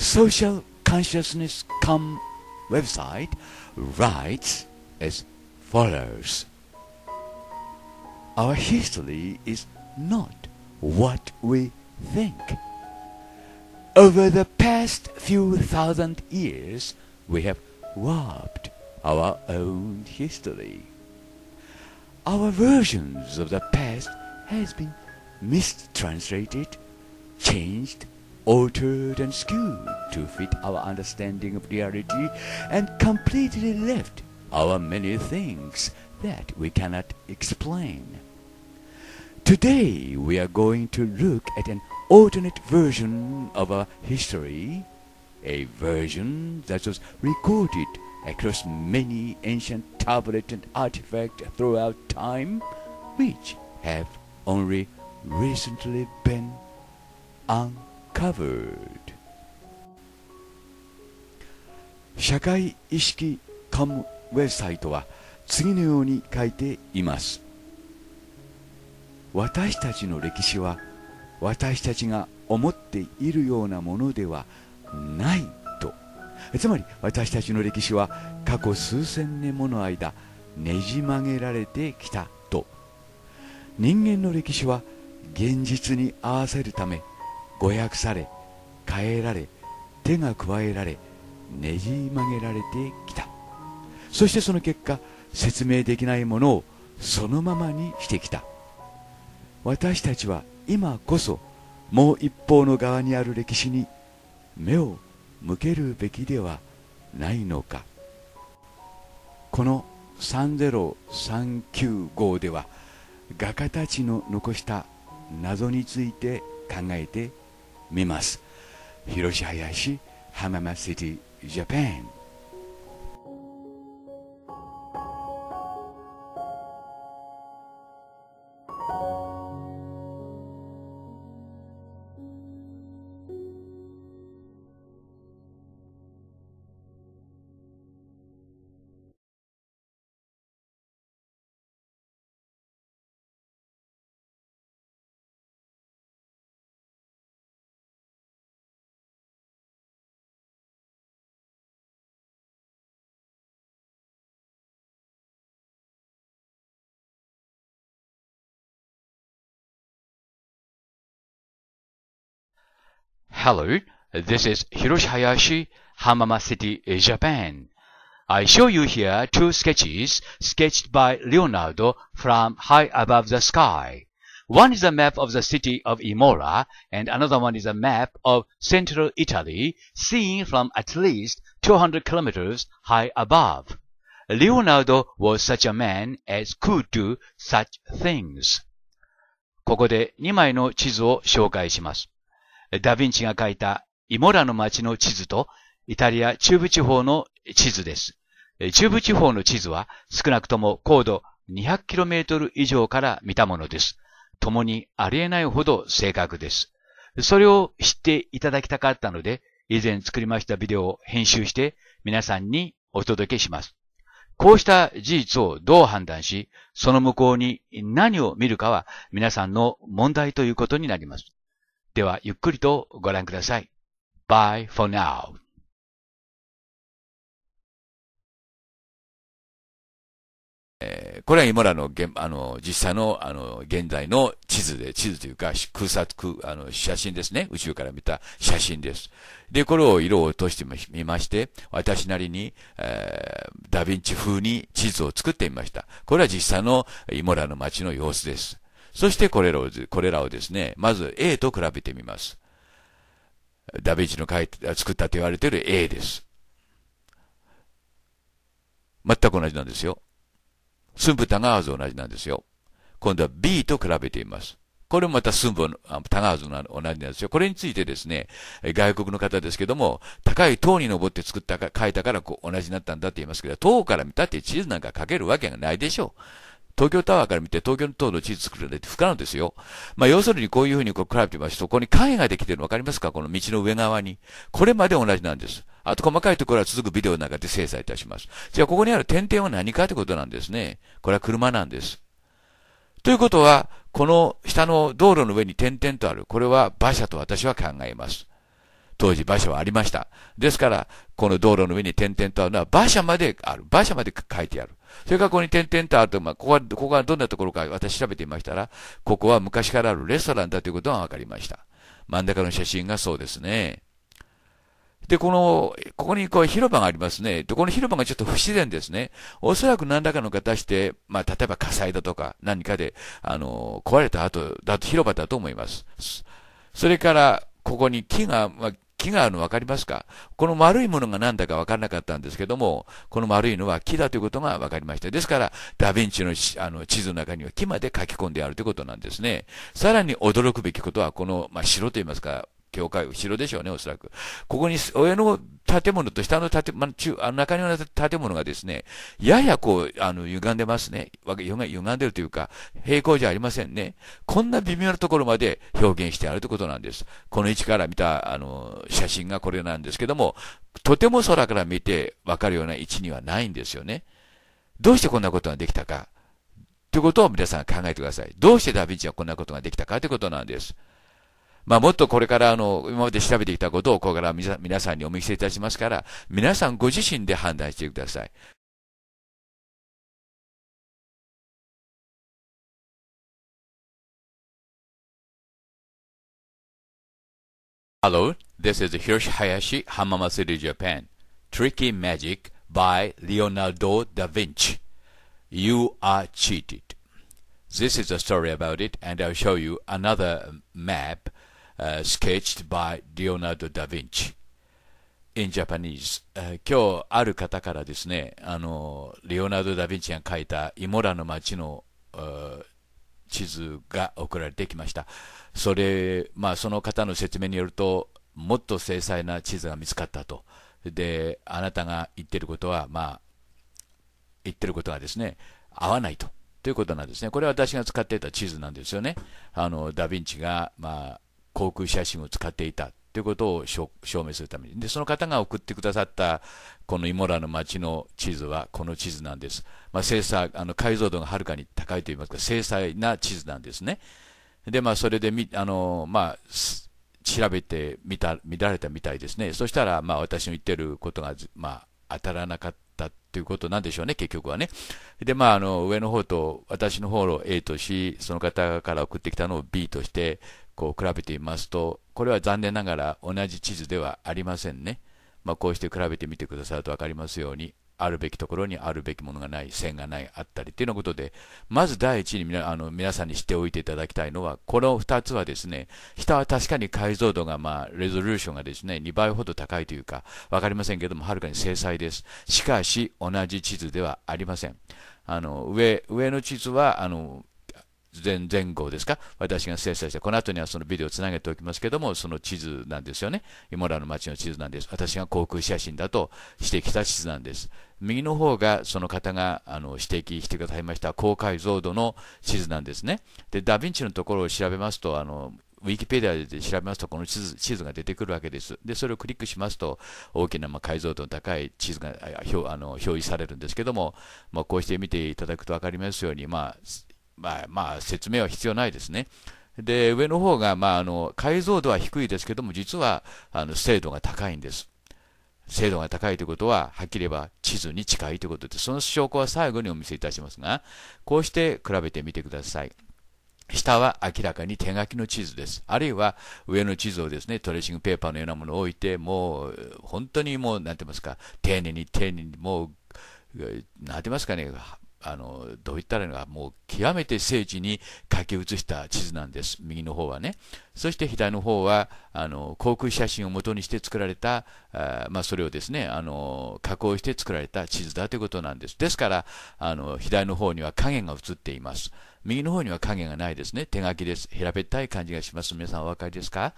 Social Consciousness Com website writes as follows Our history is not what we think. Over the past few thousand years, we have warped our own history. Our versions of the past has been mistranslated, changed, altered and skewed to fit our understanding of reality and completely left our many things that we cannot explain. Today we are going to look at an alternate version of our history, a version that was recorded across many ancient tablets and artifacts throughout time, which have only recently been uncovered. covered 社会意識カムウェブサイトは次のように書いています私たちの歴史は私たちが思っているようなものではないとつまり私たちの歴史は過去数千年もの間ねじ曲げられてきたと人間の歴史は現実に合わせるため誤訳され変えられ手が加えられねじ曲げられてきたそしてその結果説明できないものをそのままにしてきた私たちは今こそもう一方の側にある歴史に目を向けるべきではないのかこの30395では画家たちの残した謎について考えて見ます。広し林浜松シティジャパン Hello, this is Hiroshi Hayashi, Hamama City, Japan. I show you here two sketches sketched by Leonardo from high above the sky. One is a map of the city of Imola, and another one is a map of central Italy, seen from at least 200 kilometers high above. Leonardo was such a man as could do such things. ここで2枚の地図を紹介します。ダヴィンチが書いたイモラの街の地図と、イタリア中部地方の地図です。中部地方の地図は少なくとも高度 200km 以上から見たものです。共にありえないほど正確です。それを知っていただきたかったので、以前作りましたビデオを編集して皆さんにお届けします。こうした事実をどう判断し、その向こうに何を見るかは皆さんの問題ということになります。では、ゆっくりとご覧ください。Bye for now. えこれは今らの現あの実際のあの現在の地図で、地図というか空撮あの写真ですね。宇宙から見た写真です。で、これを色を落としてみまして、私なりに、えー、ダヴィンチ風に地図を作ってみました。これは実際のイモラの街の様子です。そしてこれらをこれらをですね、まず A と比べてみます。ダヴィンチの書い作ったと言われている A です。全く同じなんですよ。寸分タガーズ同じなんですよ。今度は B と比べてみます。これもまた寸分タガーズの同じなんですよ。これについてですね、外国の方ですけども、高い塔に登って作ったか、書いたからこう同じになったんだって言いますけど、塔から見たって地図なんか書けるわけがないでしょう。東京タワーから見て東京の塔の地図作るなんて不可能ですよ。まあ、要するにこういうふうにこう比べてみますと、ここに影ができてるの分かりますかこの道の上側に。これまで同じなんです。あと細かいところは続くビデオの中で精査いたします。じゃあここにある点々は何かということなんですね。これは車なんです。ということは、この下の道路の上に点々とある。これは馬車と私は考えます。当時馬車はありました。ですから、この道路の上に点々とあるのは馬車まである。馬車まで書いてある。それからここに点々とあると、まあ、ここは、ここはどんなところか私調べてみましたら、ここは昔からあるレストランだということが分かりました。真ん中の写真がそうですね。で、この、ここにこう広場がありますね。で、この広場がちょっと不自然ですね。おそらく何らかの形で、まあ、例えば火災だとか何かで、あの、壊れた後だと広場だと思います。それから、ここに木が、まあ、木があるの分かりますかこの丸いものが何だか分からなかったんですけども、この丸いのは木だということが分かりました。ですから、ダヴィンチのあの地図の中には木まで書き込んであるということなんですね。さらに驚くべきことは、この、まあ、城と言いますか、教会、後ろでしょうね、おそらく。ここに、上の建物と下の建物、中、あの中庭の建物がですね、ややこう、あの、歪んでますね。わけ、歪んでるというか、平行じゃありませんね。こんな微妙なところまで表現してあるということなんです。この位置から見た、あの、写真がこれなんですけども、とても空から見てわかるような位置にはないんですよね。どうしてこんなことができたか。ということを皆さん考えてください。どうしてダヴィンチはこんなことができたかということなんです。まあ、もっとこれからあの今まで調べてきたことをこれから皆さんにお見せいたしますから、皆さんご自身で判断してください。Hello, this is Hiroshi Hayashi, Hamamatsu Japan. Tricky Magic by Leonardo da Vinci. You are cheated. This is a story about it, and I'll show you another map uh, sketched by Leonardo da Vinci in Japanese、uh, 今日ある方からですねあのレオナルド・ダ・ヴィンチが書いたイモラの街の、uh, 地図が送られてきましたそれ、まあ、その方の説明によるともっと精細な地図が見つかったとであなたが言ってることは、まあ、言ってることがですね合わないとということなんですねこれは私が使っていた地図なんですよねあのダ・ヴィンチが、まあ航空写真を使っていたということを証明するためにでその方が送ってくださったこのイモラの町の地図はこの地図なんです、まあ、精あの解像度がはるかに高いといいますか精細な地図なんですねでまあそれでみあの、まあ、調べてみた見られたみたいですねそしたらまあ私の言ってることが、まあ、当たらなかったということなんでしょうね、結局はね。で、まあ、あの、上の方と、私の方を A とし、その方から送ってきたのを B として、こう比べてみますと、これは残念ながら同じ地図ではありませんね。まあ、こうして比べてみてくださると分かりますように、あるべきところにあるべきものがない、線がない、あったりというようなことで、まず第一に皆あの皆さんにしておいていただきたいのは、この2つはですね、下は確かに解像度が、まあ、レゾリューションがですね、2倍ほど高いというか、分かりませんけども、はるかに精細です。しかし、同じ地図ではありません。あの上上の地図はあの前前後ですか、私が精査して、この後にはそのビデオをつなげておきますけども、その地図なんですよね。イモラの街の地図なんです。私が航空写真だと指摘した地図なんです。右の方がその方があの指摘してくださいました高解像度の地図なんですね。で、ダヴィンチのところを調べますと、あのウィキペディアで調べますと、この地図地図が出てくるわけです。で、それをクリックしますと、大きなま解像度の高い地図が表あの表示されるんですけども、まあ、こうして見ていただくと分かりますように、まあ、まあ、まあ、説明は必要ないですね。で、上の方が、まあ、あの、解像度は低いですけども、実は、あの、精度が高いんです。精度が高いということは、はっきり言えば地図に近いということで、その証拠は最後にお見せいたしますが、こうして比べてみてください。下は明らかに手書きの地図です。あるいは上の地図をですね、トレーシングペーパーのようなものを置いて、もう本当にもう、なんて言いますか、丁寧に丁寧に、もう、なんて言いますかね、あのどういったらいいのか、もう極めて精緻に書き写した地図なんです、右の方はね。そして左の方はあの航空写真を元にして作られた、あまあ、それをですねあの加工して作られた地図だということなんです。ですからあの、左の方には影が写っています。右の方には影がないですね、手書きです。平べったい感じがします。皆さんお分かりですか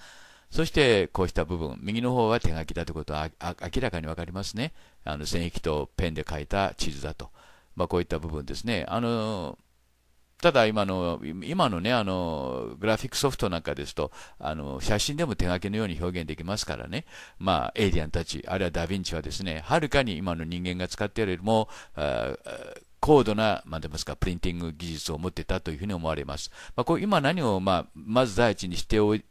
そして、こうした部分、右の方は手書きだということは明らかに分かりますね。あの線引きとペンで書いた地図だと。まあ、こういった部分ですね。あのただ今の、今のね、あの、グラフィックソフトなんかですと、あの、写真でも手書きのように表現できますからね、まあ、エイリアンたち、あるいはダヴィンチはですね、はるかに今の人間が使っているよりも、高度な、まあ、ますか、プリンティング技術を持ってたというふうに思われます。まあ、こう今何を、まあ、まず第一にしておい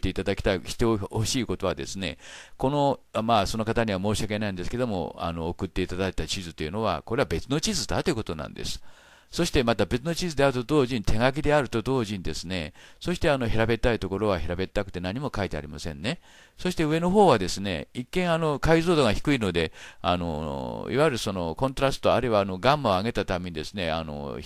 ていただきたい、してほしいことはですね、この、まあ、その方には申し訳ないんですけども、あの、送っていただいた地図というのは、これは別の地図だということなんです。そしてまた別の地図であると同時に手書きであると同時にですね、そしてあの平べったいところは平べったくて何も書いてありませんね。そして上の方はですね、一見あの解像度が低いので、あの、いわゆるそのコントラストあるいはあのガンマを上げたためにですね、あの、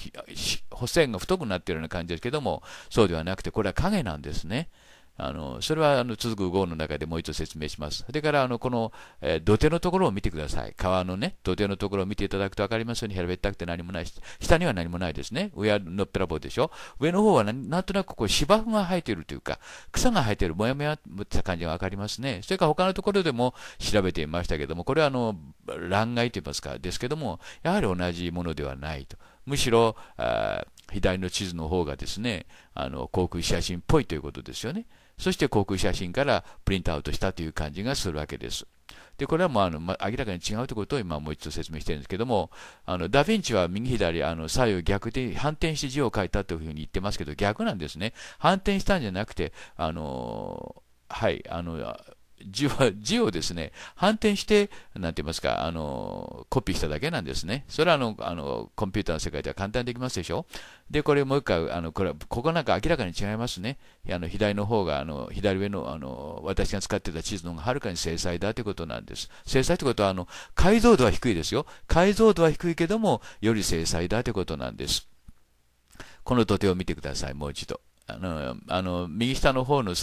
補線が太くなっているような感じですけども、そうではなくてこれは影なんですね。あのそれはあの続く号の中でもう一度説明します。それからあのこの、えー、土手のところを見てください。川のね、土手のところを見ていただくと分かりますように、平べったくて何もないし、下には何もないですね。上はのっぺらぼうでしょ。上の方はなんとなくこう芝生が生えているというか、草が生えている、もやもやった感じが分かりますね。それから他のところでも調べていましたけども、これはあの乱外といいますか、ですけども、やはり同じものではないと。むしろ、あ左の地図の方がですね、あの航空写真っぽいということですよね。そして航空写真からプリントアウトしたという感じがするわけです。で、これはもうあの、まあ、明らかに違うということを今もう一度説明してるんですけども、あの、ダヴィンチは右左、あの、左右逆で反転して字を書いたというふうに言ってますけど、逆なんですね。反転したんじゃなくて、あのはい、あの字は、字をですね、反転して、なんて言いますか、あの、コピーしただけなんですね。それはあの、あの、コンピューターの世界では簡単にできますでしょで、これもう一回、あの、これは、ここなんか明らかに違いますね。あの、左の方が、あの、左上の、あの、私が使ってた地図の方がはるかに精細だということなんです。精細ってことは、あの、解像度は低いですよ。解像度は低いけども、より精細だということなんです。この土手を見てください、もう一度。あの、あの、右下の方の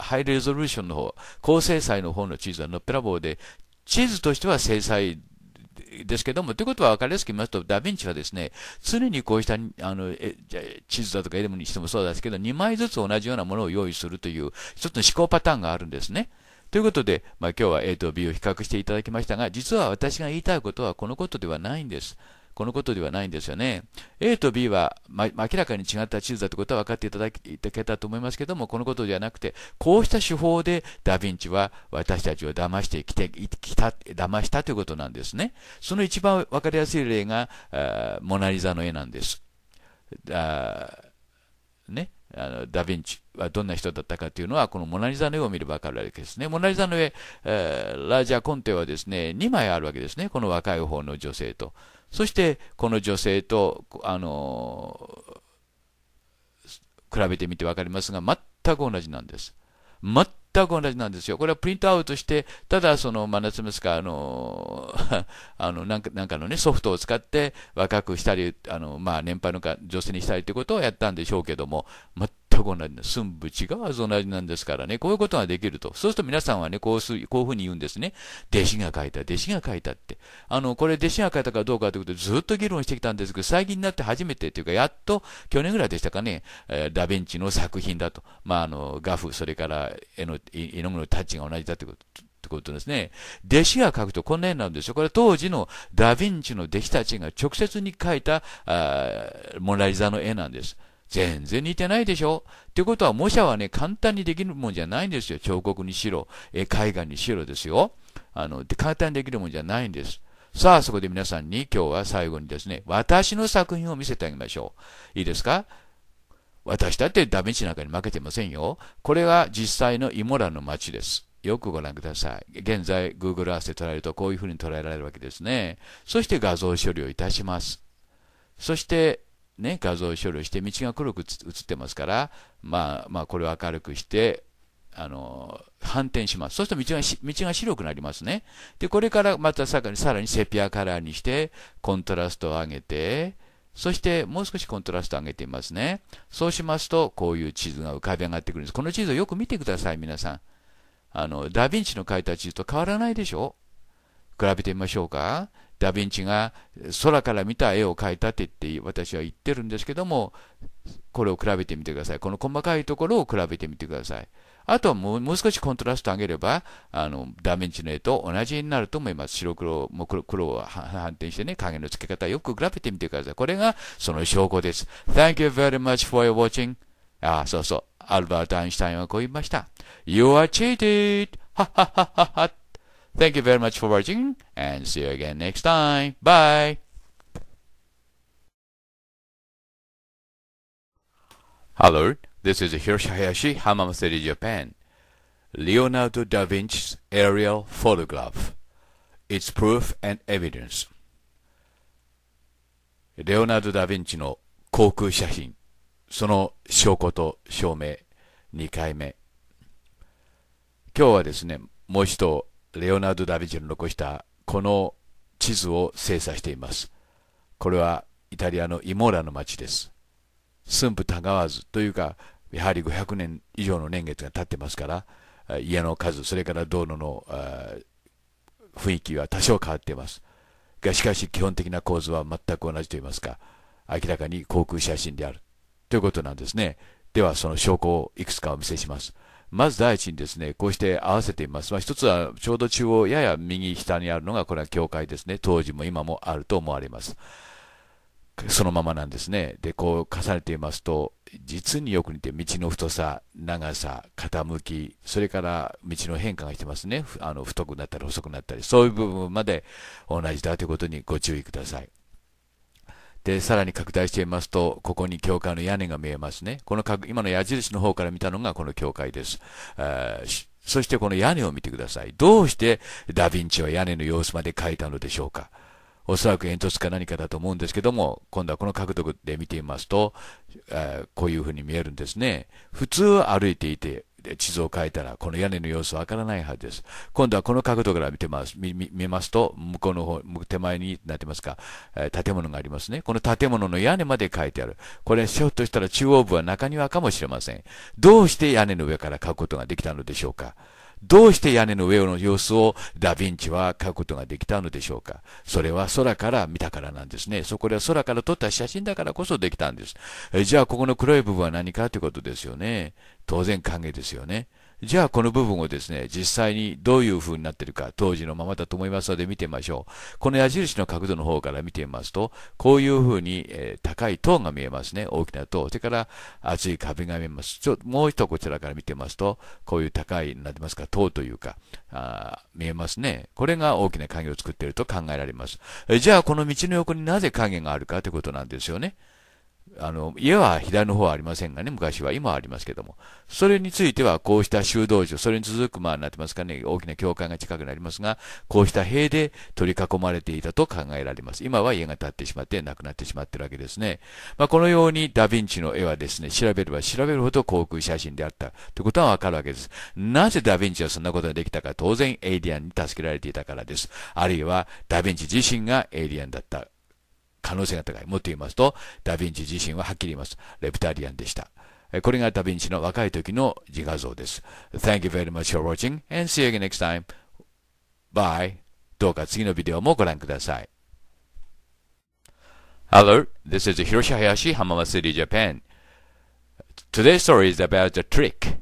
ハイレゾリューションの方、高精細の方の地図はのっぺらぼうで、地図としては精細ですけども、ということは分かりやすく言いますと、ダ・ヴィンチはですね、常にこうしたあのえ地図だとかエレムにしてもそうですけど、2枚ずつ同じようなものを用意するという、一つの思考パターンがあるんですね。ということで、まあ、今日は A と B を比較していただきましたが、実は私が言いたいことはこのことではないんです。このことではないんですよね。A と B は、ま、明らかに違った地図だということは分かっていただけたと思いますけども、このことではなくて、こうした手法でダ・ヴィンチは私たちを騙してきてきた、騙したということなんですね。その一番分かりやすい例が、モナ・リザの絵なんです。あね、あのダ・ヴィンチはどんな人だったかというのは、このモナ・リザの絵を見れば分かるわけですね。モナ・リザの絵、えー、ラージャ・コンテはですね、2枚あるわけですね、この若い方の女性と。そしてこの女性と、あの比べてみて分かりますが、全く同じなんです。全く同じなんですよ。これはプリントアウトして、ただその、真夏ですか、あの、あのなんかなんかのね、ソフトを使って若くしたり、あのまあ、年配の女性にしたりということをやったんでしょうけども、全全く同じ寸部違わず同じなんですからね、こういうことができると。そうすると皆さんはね、こうすこういうふうに言うんですね。弟子が書いた、弟子が書いたって。あの、これ弟子が書いたかどうかということでずっと議論してきたんですけど、最近になって初めてというか、やっと去年ぐらいでしたかね、えダヴィンチの作品だと。まあ、あの、画風、それから絵の、絵の具のタッチが同じだということ。ことですね。弟子が書くとこんな絵なんですよ。これ当時のダヴィンチの弟子たちが直接に描いたあモナリザの絵なんです。全然似てないでしょってことは、模写はね、簡単にできるもんじゃないんですよ。彫刻にしろ、え絵画にしろですよ。あの、簡単にできるもんじゃないんです。さあ、そこで皆さんに今日は最後にですね、私の作品を見せてあげましょう。いいですか私だってダメージなんかに負けてませんよ。これは実際のイモラの街です。よくご覧ください。現在、Google Earth で捉えるとこういうふうに捉えられるわけですね。そして画像処理をいたします。そして、ね、画像処理をして道が黒く写ってますから、まあ、まあ、これを明るくして、あの、反転します。そうすると道が、道が白くなりますね。で、これからまたさらにセピアカラーにして、コントラストを上げて、そしてもう少しコントラストを上げてみますね。そうしますと、こういう地図が浮かび上がってくるんです。この地図をよく見てください、皆さん。あの、ダヴィンチの描いた地図と変わらないでしょ比べてみましょうか。ダ・ヴィンチが空から見た絵を描いたって言って私は言ってるんですけども、これを比べてみてください。この細かいところを比べてみてください。あとはもう少しコントラスト上げれば、あの、ダヴィンチの絵と同じになると思います。白黒、も黒黒を反転してね、影の付け方よく比べてみてください。これがその証拠です。Thank you very much for your watching. ああ、そうそう。アルバート・アインシュタインはこう言いました。You are cheated! ははははは。Thank you very much for watching and see you again next time. Bye! Hello, this is Hiroshi Hayashi, Hamam City, Japan. Leonardo da Vinci's aerial photograph. Its proof and evidence. レオナルド・ダ・ヴィンチの航空写真、その証拠と証明、2回目。今日はですね、もう一度レオナルド・ダ・ヴィンチの残したこの地図を精査しています。これはイタリアのイモーラの町です。寸布たがわずというか、やはり500年以上の年月が経ってますから、家の数、それから道路の雰囲気は多少変わっています。が、しかし基本的な構図は全く同じといいますか、明らかに航空写真であるということなんですね。では、その証拠をいくつかお見せします。まず第一にですね、こうして合わせています。まあ、一つは、ちょうど中央、やや右下にあるのが、これは教会ですね。当時も今もあると思われます。そのままなんですね。で、こう重ねていますと、実によく似て、道の太さ、長さ、傾き、それから道の変化がしてますね。あの太くなったり細くなったり、そういう部分まで同じだということにご注意ください。で、さらに拡大してみますと、ここに教会の屋根が見えますね。この今の矢印の方から見たのがこの教会です。そしてこの屋根を見てください。どうしてダヴィンチは屋根の様子まで描いたのでしょうかおそらく煙突か何かだと思うんですけども、今度はこの角度で見てみますと、えこういうふうに見えるんですね。普通は歩いていて、地図を変えたら、この屋根の様子わからないはずです。今度はこの角度から見てます、見見ますと、向こうの方、手前になってますか、え建物がありますね。この建物の屋根まで書いてある。これ、ひょっとしたら中央部は中庭かもしれません。どうして屋根の上から書くことができたのでしょうか。どうして屋根の上の様子をダ・ヴィンチは描くことができたのでしょうか。それは空から見たからなんですね。そこでは空から撮った写真だからこそできたんです。えじゃあ、ここの黒い部分は何かということですよね。当然影ですよね。じゃあこの部分をですね、実際にどういう風になってるか、当時のままだと思いますので見てみましょう。この矢印の角度の方から見てみますと、こういう風に、えー、高い塔が見えますね。大きな塔。それから厚い壁が見えます。ちょもう一度こちらから見てますと、こういう高い、なってますか、塔というか、あ見えますね。これが大きな影を作っていると考えられます。えじゃあこの道の横になぜ影があるかということなんですよね。あの、家は左の方はありませんがね、昔は、今はありますけども、それについては、こうした修道場、それに続く、まあ、なってますかね、大きな教会が近くなりますが、こうした塀で取り囲まれていたと考えられます。今は家が建ってしまって、亡くなってしまってるわけですね。まあ、このように、ダヴィンチの絵はですね、調べれば調べるほど航空写真であったということはわかるわけです。なぜダヴィンチはそんなことができたか、当然、エイリアンに助けられていたからです。あるいは、ダヴィンチ自身がエイリアンだった。可能性が高い。もっと言いますと、ダヴィンチ自身ははっきり言います。レプタリアンでした。これがダヴィンチの若い時の自画像です。Thank you very much for watching and see you again next time. Bye. どうか次のビデオもご覧ください。Hello, this is Hiroshi Hayashi, h a m a m a s u City, Japan. Today's story is about a trick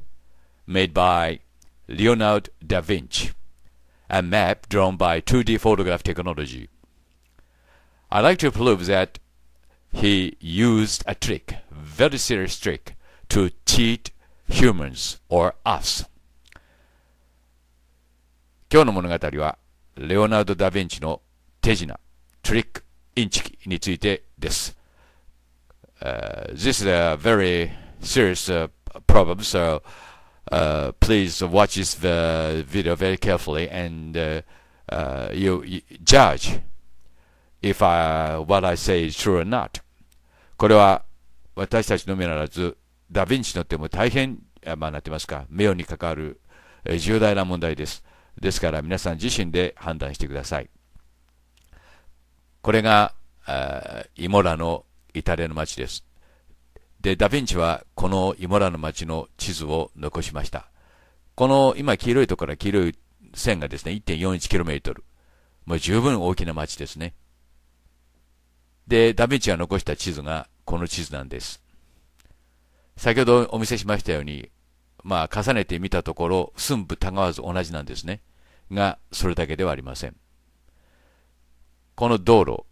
made by Leonardo da Vinci, a map drawn by 2D photograph technology. I like to prove that he used a trick, very serious trick, to cheat humans or us. 今日の物語は、レオナルド・ダ・ヴィンチの手品、トリック・インチキについてです。Uh, this is a very serious uh, problem, so uh, please watch this uh, video very carefully and you, you judge. if I, what I say is true or not これは私たちのみならずダ・ヴィンチの手も大変、まあ、なってますか名誉に関わる重大な問題ですですから皆さん自身で判断してくださいこれがイモラのイタリアの街ですでダ・ヴィンチはこのイモラの街の地図を残しましたこの今黄色いところから黄色い線がですね 1.41km もう十分大きな街ですねで、ダヴィンチが残した地図がこの地図なんです。先ほどお見せしましたように、まあ重ねてみたところ、寸分たがわず同じなんですね。が、それだけではありません。この道路、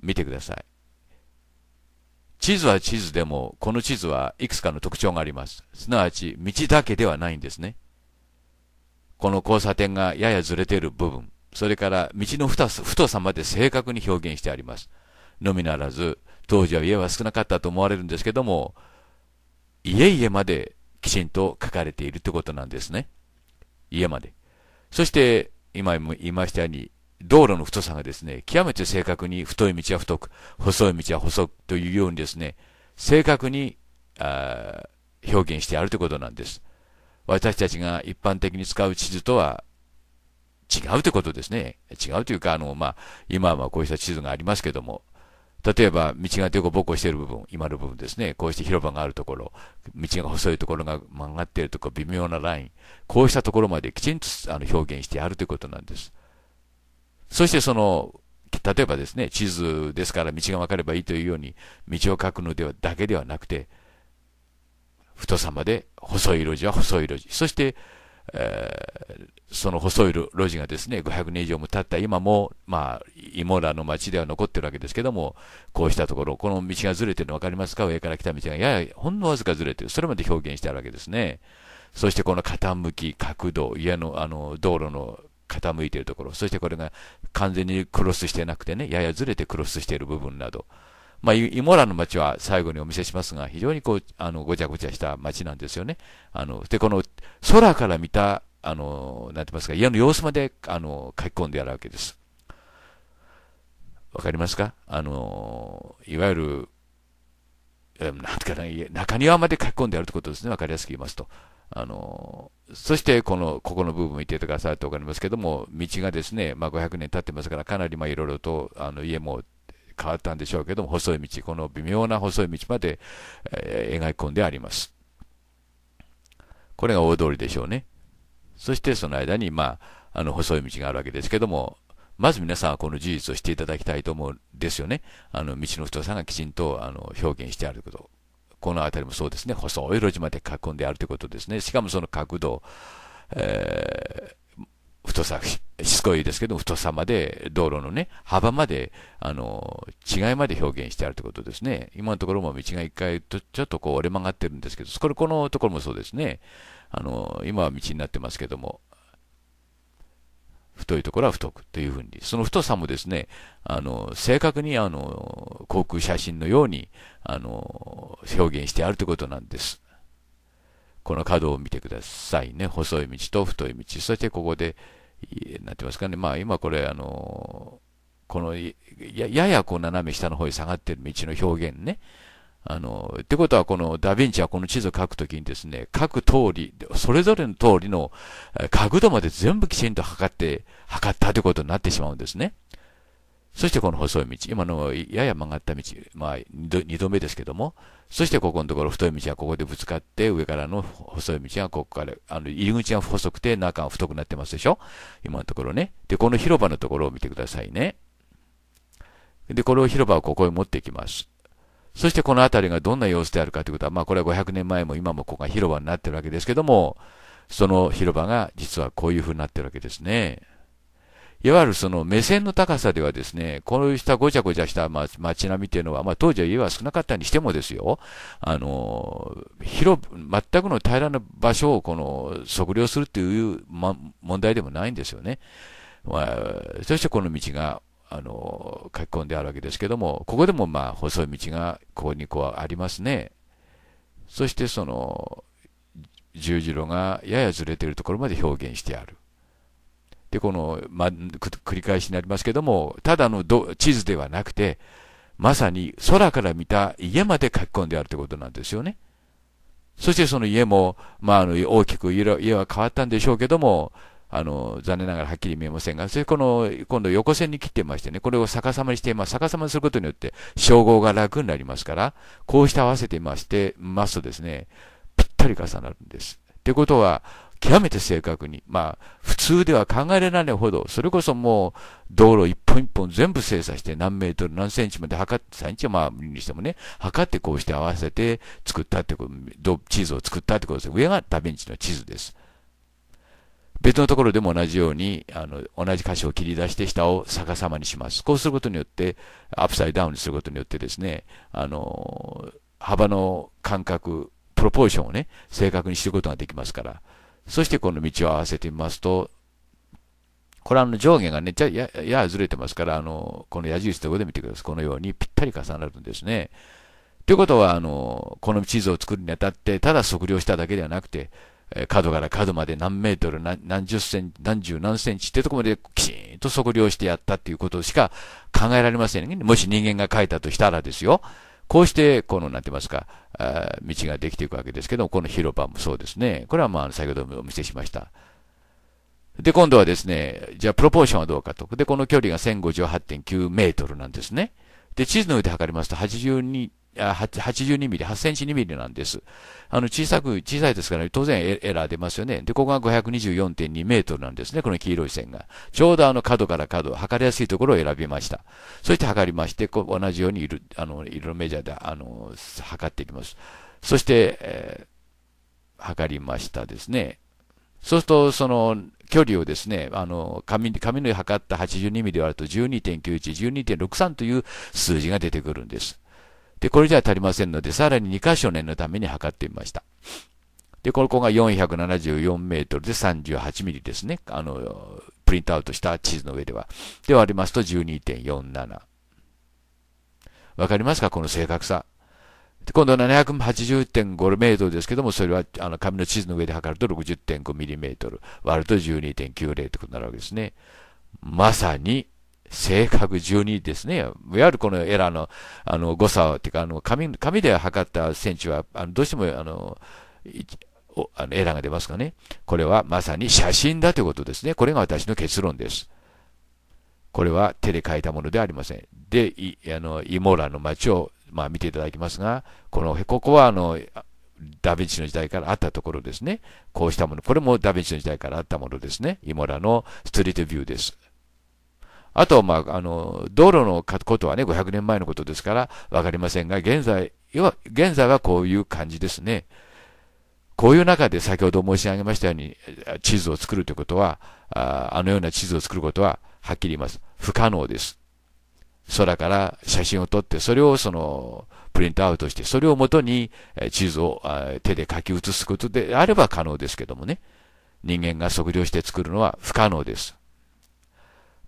見てください。地図は地図でも、この地図はいくつかの特徴があります。すなわち、道だけではないんですね。この交差点がややずれている部分、それから道の太さまで正確に表現してあります。のみならず、当時は家は少なかったと思われるんですけども、家々まできちんと書かれているということなんですね。家まで。そして、今も言いましたように、道路の太さがですね、極めて正確に太い道は太く、細い道は細くというようにですね、正確にあ表現してあるということなんです。私たちが一般的に使う地図とは違うということですね。違うというか、あの、まあ、今はこうした地図がありますけども、例えば、道が凸凹している部分、今の部分ですね、こうして広場があるところ、道が細いところが曲がっているところ、微妙なライン、こうしたところまできちんとあの表現してやるということなんです。そしてその、例えばですね、地図ですから道が分かればいいというように、道を書くのではだけではなくて、太さまで細い路地は細い路地、そして、えー、その細い路地がですね、500年以上も経った今も、まあ、モラの町では残ってるわけですけども、こうしたところ、この道がずれてるの分かりますか上から来た道がややほんのわずかずれてる。それまで表現してあるわけですね。そしてこの傾き、角度、家の、あの、道路の傾いてるところ、そしてこれが完全にクロスしてなくてね、ややずれてクロスしている部分など、まあ、イモラの町は最後にお見せしますが、非常にこう、あの、ごちゃごちゃした町なんですよね。あの、で、この空から見たあの、なんて言いますか、家の様子まで、あの、書き込んでやるわけです。わかりますかあの、いわゆる、なんてかな、中庭まで書き込んでやるってことですね。わかりやすく言いますと。あの、そしてこの、ここの部分見ていてくださいってわかりますけども、道がですね、まあ、500年経ってますから、かなりまあいろいろと、あの、家も変わったんでしょうけども、細い道、この微妙な細い道まで、えー、描き込んであります。これが大通りでしょうね。そしてその間に、まあ、あの細い道があるわけですけども、まず皆さんはこの事実を知っていただきたいと思うんですよね。あの道の太さがきちんとあの表現してあること。この辺りもそうですね。細い路地まで囲んであるということですね。しかもその角度、えー太さ、しつこいですけど、太さまで、道路のね、幅まで、あの、違いまで表現してあるということですね。今のところも道が一回と、ちょっとこう折れ曲がってるんですけど、これ、このところもそうですね。あの、今は道になってますけども、太いところは太くというふうに、その太さもですね、あの、正確に、あの、航空写真のように、あの、表現してあるということなんです。この角を見てくださいね。細い道と太い道。そしてここで、なってますかね。まあ今これ、あのこのや、ややこう斜め下の方に下がってる道の表現ね。あの、ってことはこのダヴィンチはこの地図を書くときにですね、各通り、それぞれの通りの角度まで全部きちんと測って、測ったということになってしまうんですね。そしてこの細い道、今のやや曲がった道、まあ二度目ですけども、そしてここのところ太い道がここでぶつかって、上からの細い道がここから、あの入り口が細くて中が太くなってますでしょ今のところね。で、この広場のところを見てくださいね。で、これを広場をここへ持っていきます。そしてこの辺りがどんな様子であるかということは、まあこれは500年前も今もここが広場になってるわけですけども、その広場が実はこういう風になってるわけですね。いわゆるその目線の高さではですね、こうしたごちゃごちゃした街並みっていうのは、まあ当時は家は少なかったにしてもですよ、あの、広、全くの平らな場所をこの測量するっていう、ま、問題でもないんですよね。まあ、そしてこの道が、あの、書き込んであるわけですけども、ここでもまあ細い道がここにこうありますね。そしてその、十字路がややずれているところまで表現してある。でこの、ま繰り返しになりますけども、ただの地図ではなくて、まさに空から見た家まで書き込んであるということなんですよね。そしてその家も、まあ、あの大きく家は変わったんでしょうけども、あの、残念ながらはっきり見えませんが、それこの、今度横線に切ってましてね、これを逆さまにして、まあ、逆さまにすることによって、照合が楽になりますから、こうして合わせてまして、ますとですね、ぴったり重なるんです。ってことは、極めて正確に、まあ、普通では考えられないほど、それこそもう、道路一本一本全部精査して、何メートル、何センチまで測って、3日はまあ、にしてもね、測ってこうして合わせて作ったってこと、地図を作ったってことです。上がダヴィンチの地図です。別のところでも同じように、あの、同じ箇所を切り出して下を逆さまにします。こうすることによって、アップサイダウンにすることによってですね、あの、幅の間隔、プロポーションをね、正確に知ることができますから、そしてこの道を合わせてみますと、これあの上下がね、ちゃややずれてますから、あの、この矢印の上で見てください。このようにぴったり重なるんですね。ということは、あの、この地図を作るにあたって、ただ測量しただけではなくて、角から角まで何メートル、何十センチ、何十何センチってとこまできちんと測量してやったっていうことしか考えられませんね。もし人間が書いたとしたらですよ。こうして、この、なんて言いますか、道ができていくわけですけども、この広場もそうですね。これはまあ、先ほどもお見せしました。で、今度はですね、じゃあ、プロポーションはどうかと。で、この距離が1058.9メートルなんですね。で、地図の上で測りますと82 82ミリ、8センチ2ミリなんです。あの、小さく、小さいですから、当然エラー出ますよね。で、ここが524.2メートルなんですね、この黄色い線が。ちょうどあの角から角、測りやすいところを選びました。そして測りまして、こう同じようにいる、あの、メジャーで、あの、測っていきます。そして、えー、測りましたですね。そうすると、その、距離をですね、あの、紙、紙の測った82ミリ割ると12.91、12.63という数字が出てくるんです。で、これじゃ足りませんので、さらに2箇所念のために測ってみました。で、ここが474メートルで38ミリですね。あの、プリントアウトした地図の上では。で割りますと12.47。わかりますかこの正確さ。今度は780.5メートルですけども、それはあの紙の地図の上で測ると60.5ミリメートル、割ると12.90ということになるわけですね。まさに正確12ですね。いわゆるこのエラーのあの誤差っていうか、あの紙紙で測ったセンチは、あのどうしてもあのあのエラーが出ますかね。これはまさに写真だということですね。これが私の結論です。これは手で書いたものではありません。で、いあのイモーラの街を、まあ、見ていただきますが、このここはあのダ・ヴィンチの時代からあったところですね。こうしたもの、これもダ・ヴィンチの時代からあったものですね。イモラのストリートビューです。あとは、まあ、あの、道路のことはね、500年前のことですから、わかりませんが、現在要は、現在はこういう感じですね。こういう中で先ほど申し上げましたように、地図を作るということは、あのような地図を作ることは、はっきり言います。不可能です。空から写真を撮って、それをその、プリントアウトして、それをもとに地図を手で書き写すことであれば可能ですけどもね。人間が測量して作るのは不可能です。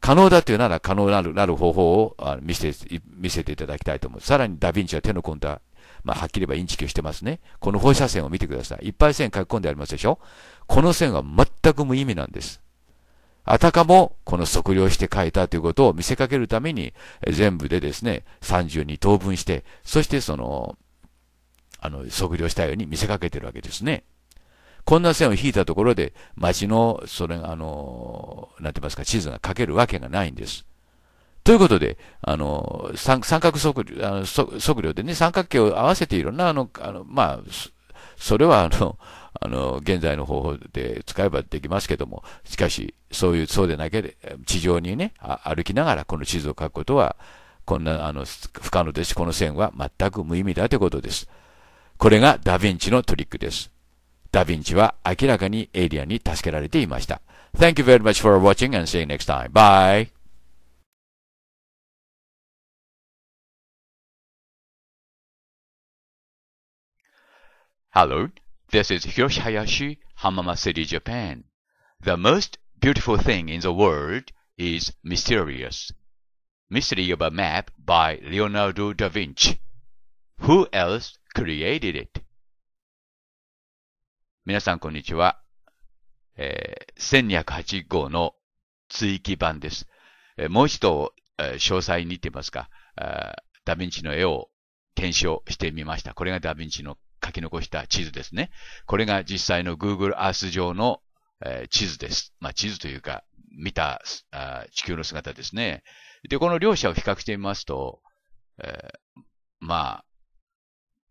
可能だというなら可能なるなる方法を見せて見せていただきたいと思う。さらにダヴィンチは手の込んだ、まあ、はっきり言えばインチキをしてますね。この放射線を見てください。いっぱい線書き込んでありますでしょこの線は全く無意味なんです。あたかもこの測量して書いたということを見せかけるために、全部でですね、32等分して、そしてその、あの、測量したように見せかけてるわけですね。こんな線を引いたところで、町の、それ、あの、なんて言いますか、地図が書けるわけがないんです。ということで、あの、三角測量測量でね、三角形を合わせていろんな、あの、あのまあ、それはあの、あの、現在の方法で使えばできますけども、しかし、そういう、そうでなければ、地上にね、歩きながらこの地図を書くことは、こんな、あの、不可能ですし、この線は全く無意味だということです。これがダヴィンチのトリックです。ダヴィンチは明らかにエイリアンに助けられていました。Thank you very much for watching and see you next time. Bye! Hello, this is Hiroshi Hayashi, Hamama City, Japan. The most beautiful thing in the world is mysterious. Mystery of a Map by Leonardo da Vinci. Who else created it? 皆さん、こんにちは。えー、1208号の追記版です。えー、もう一度、えー、詳細にと言いますか、ダヴィンチの絵を検証してみました。これがダヴィンチの書き残した地図ですね。これが実際の Google Earth 上の、えー、地図です。まあ、地図というか、見た地球の姿ですね。で、この両者を比較してみますと、えー、まあ、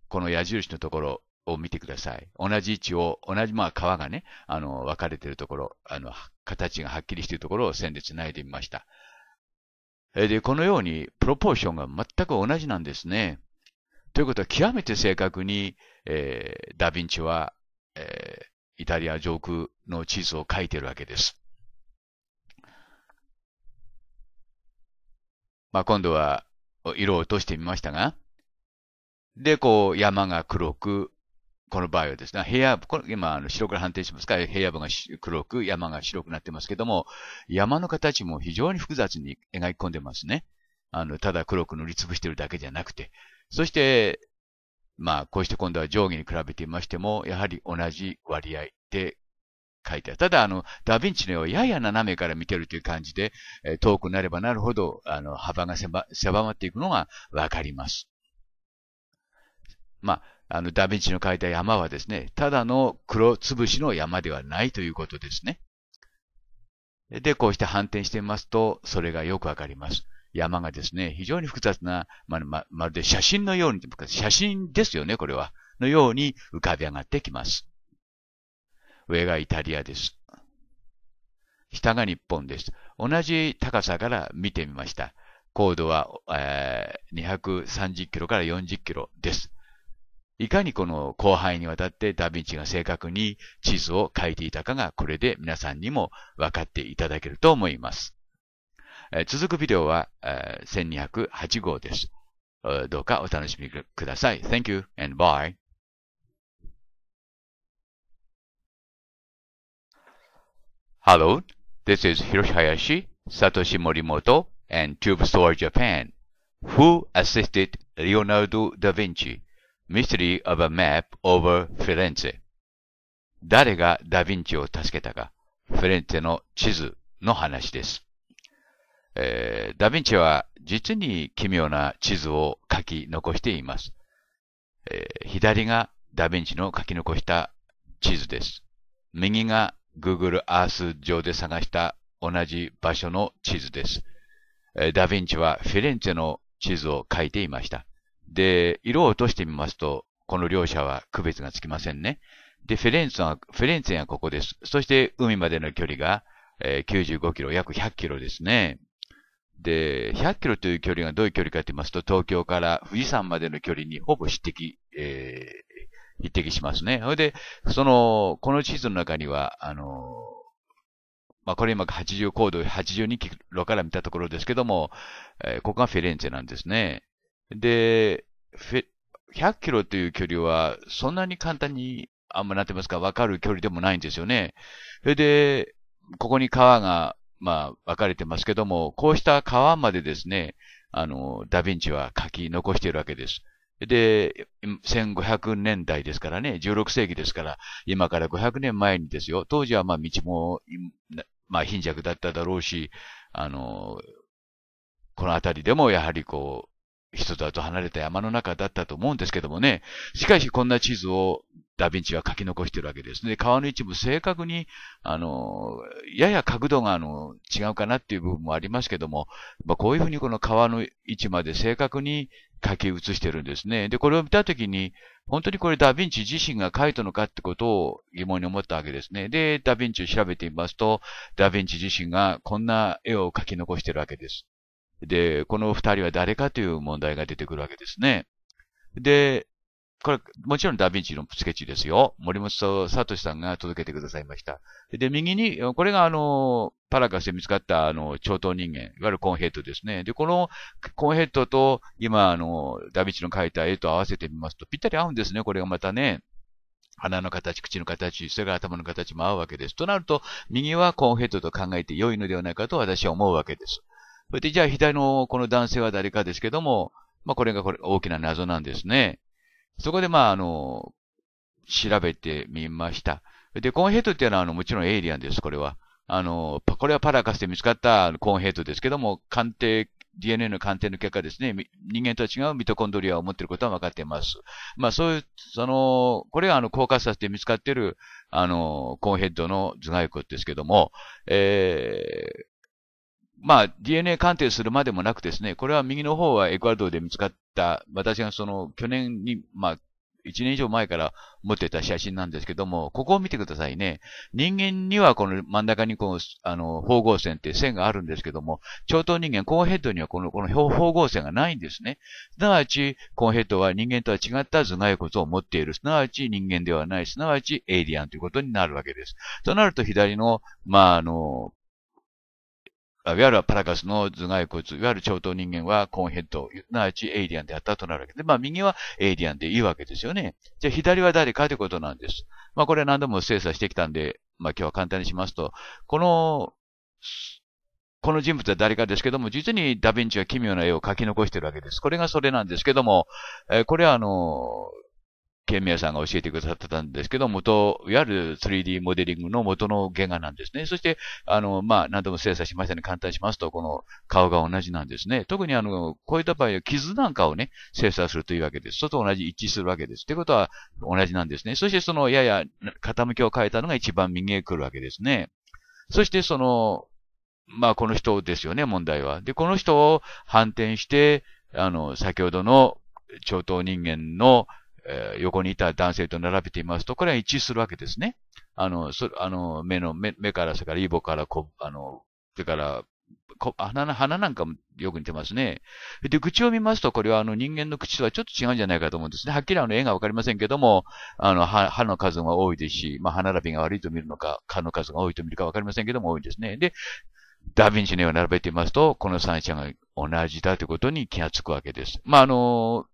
この矢印のところ、を見てください。同じ位置を、同じまあ川がね、あの、分かれているところ、あの、形がはっきりしているところを線で繋いでみました。で、このように、プロポーションが全く同じなんですね。ということは、極めて正確に、えー、ダヴィンチは、えー、イタリア上空の地図を書いているわけです。まあ、今度は、色を落としてみましたが、で、こう、山が黒く、この場合はですね、平野部、この今白から判定しますから、平野部が黒く、山が白くなってますけども、山の形も非常に複雑に描き込んでますね。あの、ただ黒く塗りつぶしてるだけじゃなくて。そして、まあ、こうして今度は上下に比べてみましても、やはり同じ割合で書いてある。ただ、あの、ダヴィンチの絵をやや斜めから見てるという感じで、遠くなればなるほど、あの、幅が狭まっていくのがわかります。まあ、あの、ダヴィンチの描いた山はですね、ただの黒つぶしの山ではないということですね。で、こうして反転してみますと、それがよくわかります。山がですね、非常に複雑な、まままるで写真のように、写真ですよね、これは。のように浮かび上がってきます。上がイタリアです。下が日本です。同じ高さから見てみました。高度は、えー、230キロから40キロです。いかにこの広範囲にわたってダヴィンチが正確に地図を書いていたかがこれで皆さんにも分かっていただけると思います。続くビデオは1208号です。どうかお楽しみください。Thank you and bye. Hello, This is Hiroshi Hayashi, Satoshi Morimoto, and Tube Store Japan, who assisted Leonardo da Vinci Mystery of a Map over Firenze 誰がダヴィンチを助けたか、フィレンツェの地図の話です。えー、ダヴィンチは実に奇妙な地図を書き残しています。えー、左がダヴィンチの書き残した地図です。右が Google Earth 上で探した同じ場所の地図です。えー、ダヴィンチはフィレンツェの地図を書いていました。で、色を落としてみますと、この両者は区別がつきませんね。で、フェレンツェは、フェレンツェはここです。そして海までの距離が、えー、95キロ、約100キロですね。で、100キロという距離がどういう距離かと言いますと、東京から富士山までの距離にほぼ匹敵、えー、匹敵しますね。それで、その、この地図の中には、あの、まあ、これ今80高度82キロから見たところですけども、えー、ここがフェレンツェなんですね。で、100キロという距離は、そんなに簡単に、あんまなってますか、わかる距離でもないんですよね。それで、ここに川が、まあ、分かれてますけども、こうした川までですね、あの、ダヴィンチは書き残しているわけです。で、1500年代ですからね、16世紀ですから、今から500年前にですよ、当時はまあ道も、まあ貧弱だっただろうし、あの、この辺りでもやはりこう、人だと離れた山の中だったと思うんですけどもね。しかしこんな地図をダヴィンチは書き残してるわけですね。川の位置も正確に、あの、やや角度があの違うかなっていう部分もありますけども、まあ、こういうふうにこの川の位置まで正確に書き写してるんですね。で、これを見たときに、本当にこれダヴィンチ自身が書いたのかってことを疑問に思ったわけですね。で、ダヴィンチを調べてみますと、ダヴィンチ自身がこんな絵を書き残してるわけです。で、この二人は誰かという問題が出てくるわけですね。で、これ、もちろんダヴィンチのスケッチですよ。森本さとしさんが届けてくださいました。で、右に、これがあの、パラカスで見つかったあの、超党人間、いわゆるコンヘッドですね。で、このコンヘッドと、今あの、ダヴィンチの描いた絵と合わせてみますと、ぴったり合うんですね、これがまたね。鼻の形、口の形、それから頭の形も合うわけです。となると、右はコンヘッドと考えて良いのではないかと私は思うわけです。それで、じゃあ左のこの男性は誰かですけども、まあ、これがこれ大きな謎なんですね。そこで、まあ、あの、調べてみました。で、コーンヘッドっていうのは、あの、もちろんエイリアンです、これは。あの、これはパラカスで見つかったコーンヘッドですけども、鑑定、DNA の鑑定の結果ですね、人間とは違うミトコンドリアを持っていることは分かっています。まあ、そういう、その、これがあの、高サスで見つかっている、あの、コーンヘッドの頭蓋骨ですけども、えー、まあ、DNA 鑑定するまでもなくですね、これは右の方はエクアドルで見つかった、私がその去年に、まあ、1年以上前から持ってた写真なんですけども、ここを見てくださいね。人間にはこの真ん中にこの、あの、縫合線って線があるんですけども、超等人間、コーンヘッドにはこの、この縫合線がないんですね。すなわち、コーンヘッドは人間とは違った頭蓋骨を持っている。すなわち人間ではない。すなわちエイリアンということになるわけです。となると左の、まあ、あの、いわゆるパラカスの頭蓋骨、いわゆる超等人間はコーンヘッド、なあちエイリアンであったとなるわけで、まあ右はエイリアンでいいわけですよね。じゃあ左は誰かということなんです。まあこれ何度も精査してきたんで、まあ今日は簡単にしますと、この、この人物は誰かですけども、実にダヴィンチは奇妙な絵を描き残しているわけです。これがそれなんですけども、えー、これはあの、ケンミヤさんが教えてくださってたんですけど、元、いわゆる 3D モデリングの元の原画なんですね。そして、あの、まあ、何度も精査しましたね。簡単にしますと、この顔が同じなんですね。特にあの、こういった場合は傷なんかをね、精査するというわけです。外と同じ一致するわけです。ということは、同じなんですね。そしてその、やや傾きを変えたのが一番右へ来るわけですね。そしてその、まあ、この人ですよね、問題は。で、この人を反転して、あの、先ほどの、超等人間のえー、横にいた男性と並べてみますと、これは一致するわけですね。あの、そあの目の目、目から、それからイボから、こあの、それからこ鼻、鼻なんかもよく似てますね。で、口を見ますと、これはあの人間の口とはちょっと違うんじゃないかと思うんですね。はっきりあの絵がわかりませんけども、あの歯、歯の数が多いですし、まあ、歯並びが悪いと見るのか、歯の数が多いと見るかわかりませんけども、多いですね。で、ダヴィンチの絵を並べてみますと、この三者が同じだということに気がつくわけです。まあ、あの、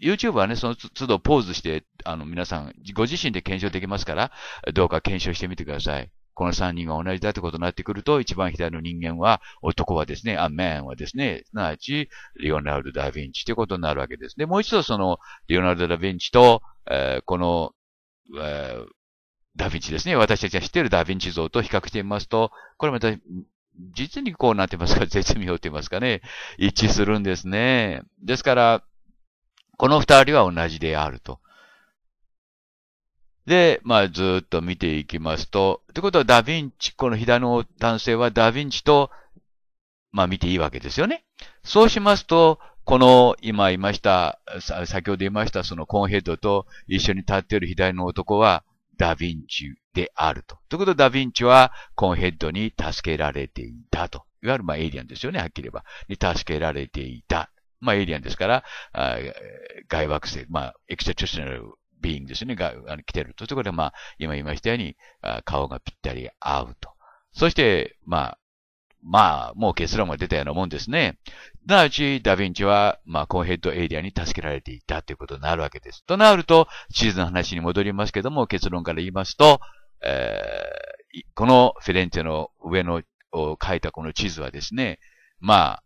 YouTube はね、その都度ポーズして、あの、皆さん、ご自身で検証できますから、どうか検証してみてください。この三人が同じだってことになってくると、一番左の人間は、男はですね、アメンはですね、すなわち、リオナルド・ダ・ヴィンチということになるわけです。で、もう一度その、リオナルド・ダ・ヴィンチと、えー、この、えー、ダ・ヴィンチですね、私たちが知っているダ・ヴィンチ像と比較してみますと、これまた、実にこうなってますか、絶妙って言いますかね、一致するんですね。ですから、この二人は同じであると。で、まあ、ずっと見ていきますと、ってことはダヴィンチ、この左の男性はダヴィンチと、まあ見ていいわけですよね。そうしますと、この今言いました、先ほど言いましたそのコンヘッドと一緒に立っている左の男はダヴィンチであると。ということでダヴィンチはコンヘッドに助けられていたと。いわゆるまあエイリアンですよね、はっきり言えば。に助けられていた。まあ、エイリアンですから、あ外惑星、まあ、エクセーショナルビーングですね、があの来てるというところで、まあ、今言いましたように、あ顔がぴったり合うと。そして、まあ、まあ、もう結論が出たようなもんですね。なあち、ダヴィンチは、まあ、コンヘッドエイリアに助けられていたということになるわけです。となると、地図の話に戻りますけども、結論から言いますと、えー、このフィレンツェの上のを書いたこの地図はですね、まあ、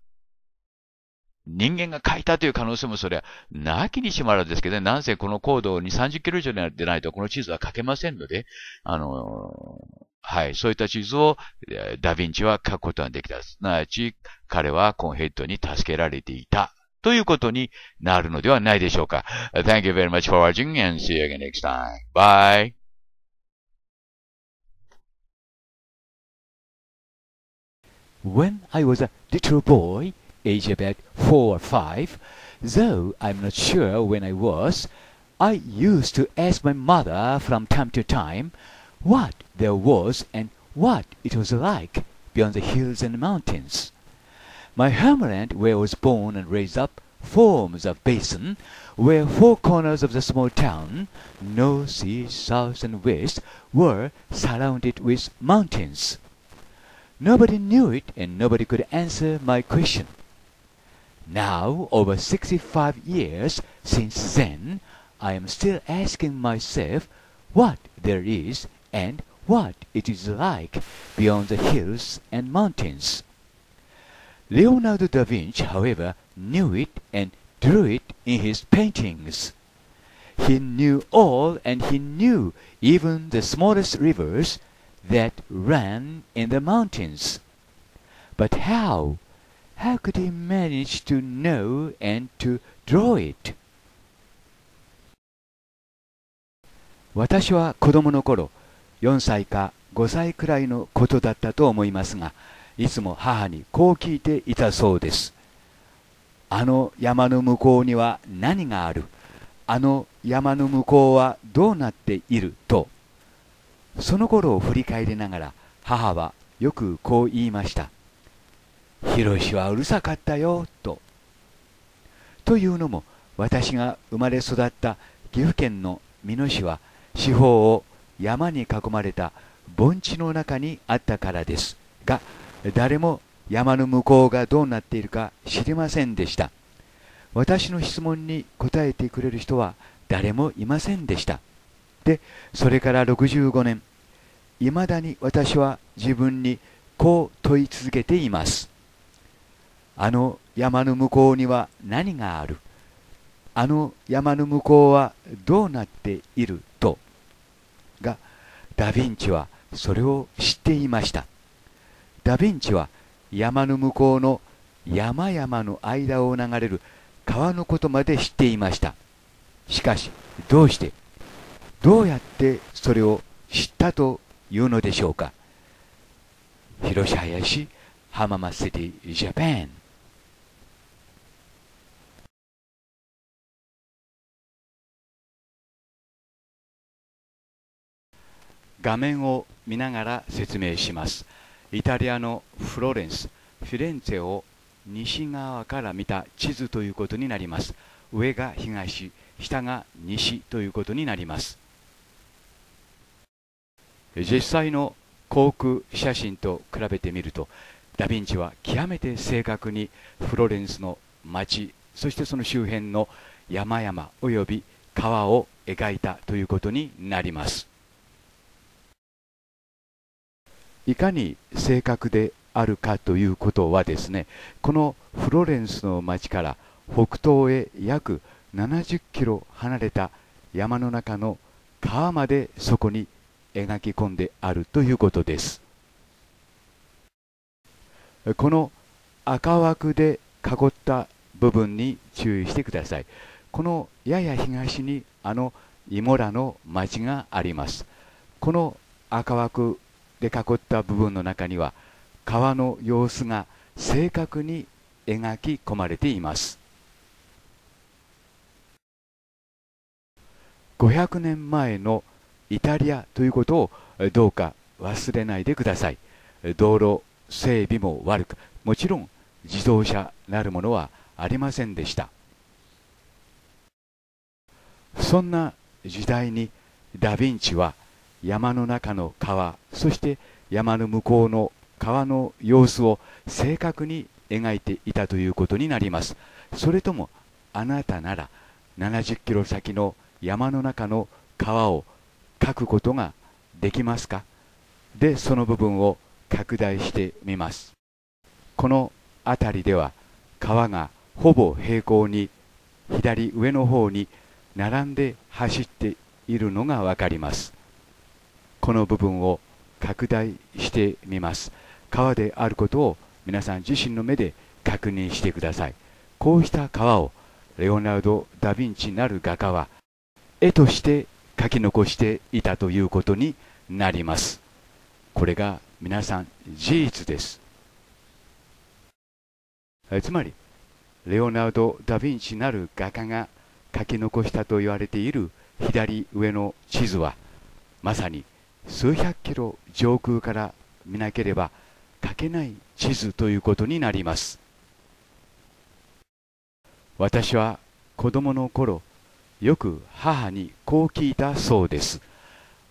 人間が書いたという可能性もそれはなきにしもあらずですけどね、なんせこの高度を2、30キロ以上でないとこの地図は書けませんので、あのはい、そういった地図をダヴィンチは書くことができた。すなわち、彼はコンヘッドに助けられていた。ということになるのではないでしょうか。Thank you very much for watching and see you again next time. Bye! When I was a little boy, age about four or five, though I'm not sure when I was, I used to ask my mother from time to time what there was and what it was like beyond the hills and mountains. My homeland, where I was born and raised up, forms a basin where four corners of the small town, north, east, south, and west, were surrounded with mountains. Nobody knew it, and nobody could answer my question. Now, over sixty five years since then, I am still asking myself what there is and what it is like beyond the hills and mountains. Leonardo da Vinci, however, knew it and drew it in his paintings. He knew all, and he knew even the smallest rivers that ran in the mountains. But how How could he manage to know and to draw it? 私は子供の頃4歳か5歳くらいのことだったと思いますがいつも母にこう聞いていたそうですあの山の向こうには何があるあの山の向こうはどうなっているとその頃を振り返りながら母はよくこう言いましたヒロシはうるさかったよ、と。というのも、私が生まれ育った岐阜県の美濃市は、四方を山に囲まれた盆地の中にあったからですが、誰も山の向こうがどうなっているか知りませんでした。私の質問に答えてくれる人は誰もいませんでした。で、それから65年、いまだに私は自分にこう問い続けています。あの山の向こうには何があるあの山の向こうはどうなっているとがダ・ヴィンチはそれを知っていましたダ・ヴィンチは山の向こうの山々の間を流れる川のことまで知っていましたしかしどうしてどうやってそれを知ったというのでしょうか広し林浜松シティジャパン画面を見ながら説明しますイタリアのフロレンスフィレンツェを西側から見た地図ということになります上が東下が西ということになります実際の航空写真と比べてみるとダ・ヴィンチは極めて正確にフロレンスの街そしてその周辺の山々および川を描いたということになります。いかに正確であるかということはですねこのフロレンスの町から北東へ約70キロ離れた山の中の川までそこに描き込んであるということですこの赤枠で囲った部分に注意してくださいこのやや東にあのイモラの町がありますこの赤枠で囲った部分の中には川の様子が正確に描き込まれています500年前のイタリアということをどうか忘れないでください道路整備も悪くもちろん自動車なるものはありませんでしたそんな時代にダ・ヴィンチは「山の中の川そして山の向こうの川の様子を正確に描いていたということになりますそれともあなたなら70キロ先の山の中の川を描くことができますかでその部分を拡大してみますこの辺りでは川がほぼ平行に左上の方に並んで走っているのがわかりますこの部分を拡大してみます川であることを皆さん自身の目で確認してくださいこうした川をレオナルド・ダ・ヴィンチなる画家は絵として描き残していたということになりますこれが皆さん事実ですつまりレオナルド・ダ・ヴィンチなる画家が描き残したと言われている左上の地図はまさに「数百キロ上空から見なければ書けない地図ということになります私は子供の頃よく母にこう聞いたそうです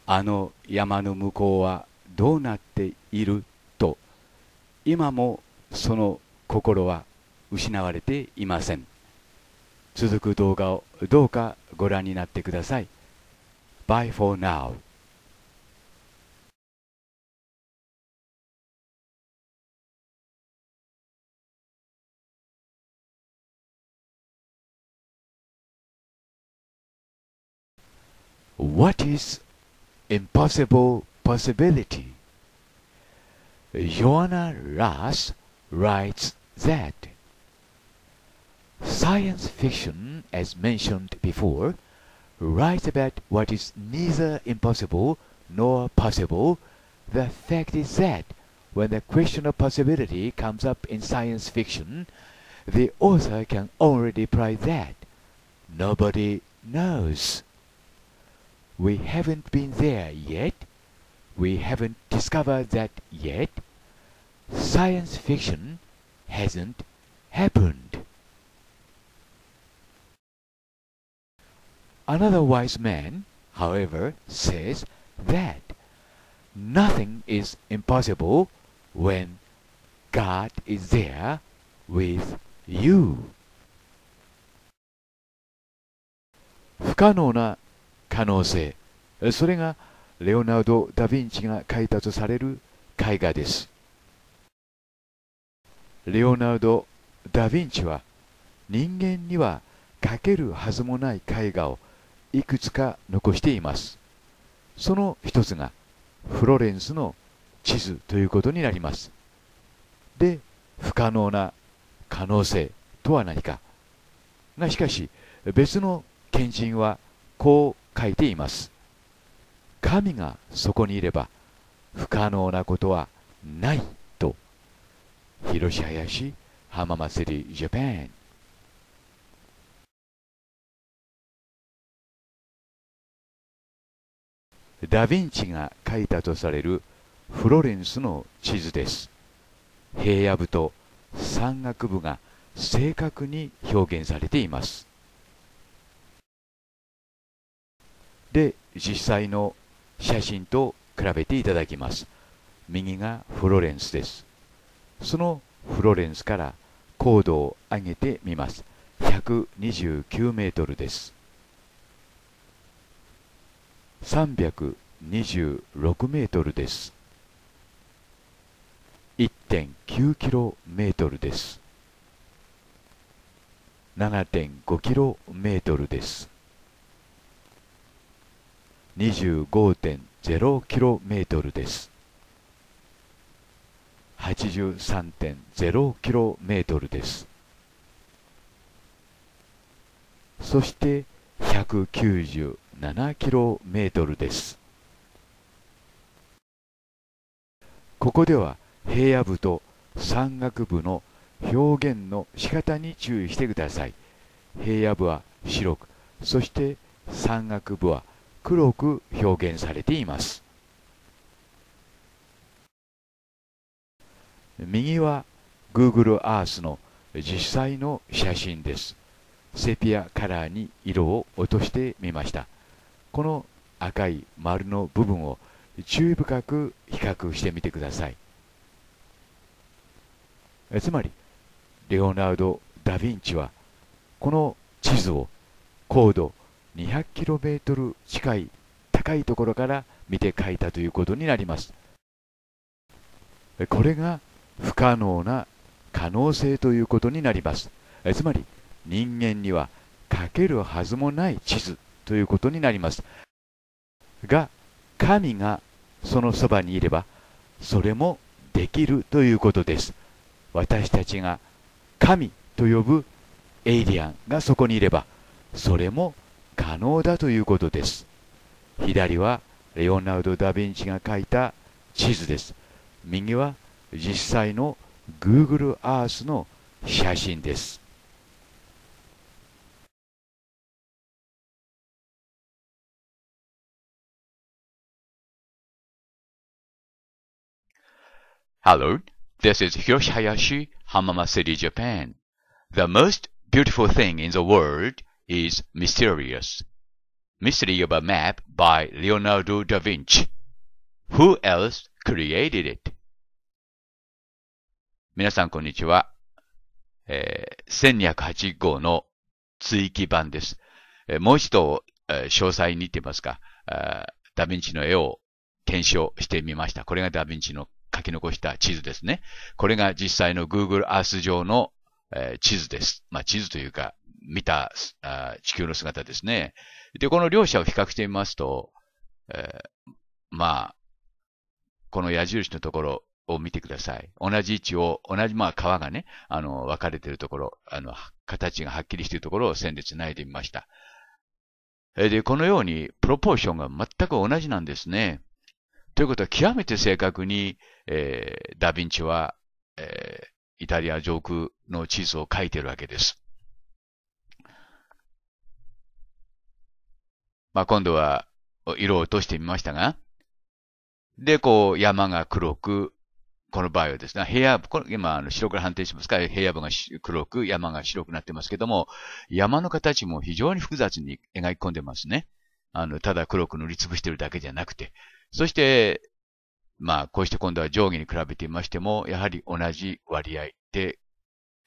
あの山の向こうはどうなっていると今もその心は失われていません続く動画をどうかご覧になってください Bye for now What is impossible possibility? Joanna Russ writes that science fiction, as mentioned before, writes about what is neither impossible nor possible. The fact is that when the question of possibility comes up in science fiction, the author can only reply that nobody knows. We haven't been there yet. We haven't discovered that yet. Science fiction hasn't happened. Another wise man, however, says that nothing is impossible when God is there with you. 不可能な可能性それがレオナルド・ダ・ヴィンチが描いたとされる絵画ですレオナルド・ダ・ヴィンチは人間には描けるはずもない絵画をいくつか残していますその一つがフロレンスの地図ということになりますで不可能な可能性とは何かがしかし別の賢人はこう書いています神がそこにいれば不可能なことはないと広林浜祭りジャパンダ・ヴィンチが書いたとされるフロレンスの地図です平野部と山岳部が正確に表現されていますで実際の写真と比べていただきます右がフロレンスですそのフロレンスから高度を上げてみます129メートルです326メートルです1.9キロメートルです7.5キロメートルです2 5 0トルです8 3 0トルですそして1 9 7トルですここでは平野部と山岳部の表現の仕方に注意してください平野部は白くそして山岳部は白黒く表現されています右は Google Earth の実際の写真ですセピアカラーに色を落としてみましたこの赤い丸の部分を注意深く比較してみてくださいつまりレオナルド・ダ・ヴィンチはこの地図を高度 200km 近い高いところから見て描いたということになりますこれが不可能な可能性ということになりますつまり人間には描けるはずもない地図ということになりますが神がそのそばにいればそれもできるということです私たちが神と呼ぶエイリアンがそこにいればそれもできる可能だということです左はレオナルド・ダ・ヴィンチが描いた地図です右は実際の Google Earth の写真です Hello, This is Hiroshi Hayashi, Hamama City, Japan. The most beautiful thing in the world is mysterious. Mystery of a Map by Leonardo da Vinci. Who else created it? 皆さんこんにちは。えー、1208号の追記版です。えー、もう一度、えー、詳細にって言いますか、ダヴィンチの絵を検証してみました。これがダヴィンチの書き残した地図ですね。これが実際の Google Earth 上の、えー、地図です。まあ地図というか、見た地球の姿ですね。で、この両者を比較してみますと、えー、まあ、この矢印のところを見てください。同じ位置を、同じまあ川がね、あの、分かれているところ、あの、形がはっきりしているところを線で繋いでみました。で、このように、プロポーションが全く同じなんですね。ということは、極めて正確に、えー、ダヴィンチは、えー、イタリア上空の地図を描いているわけです。まあ、今度は色を落としてみましたが、で、こう、山が黒く、この場合はですね、部屋部、この今、白黒判定しますから、平野部が黒く、山が白くなってますけども、山の形も非常に複雑に描き込んでますね。あの、ただ黒く塗りつぶしてるだけじゃなくて。そして、まあ、こうして今度は上下に比べてみましても、やはり同じ割合で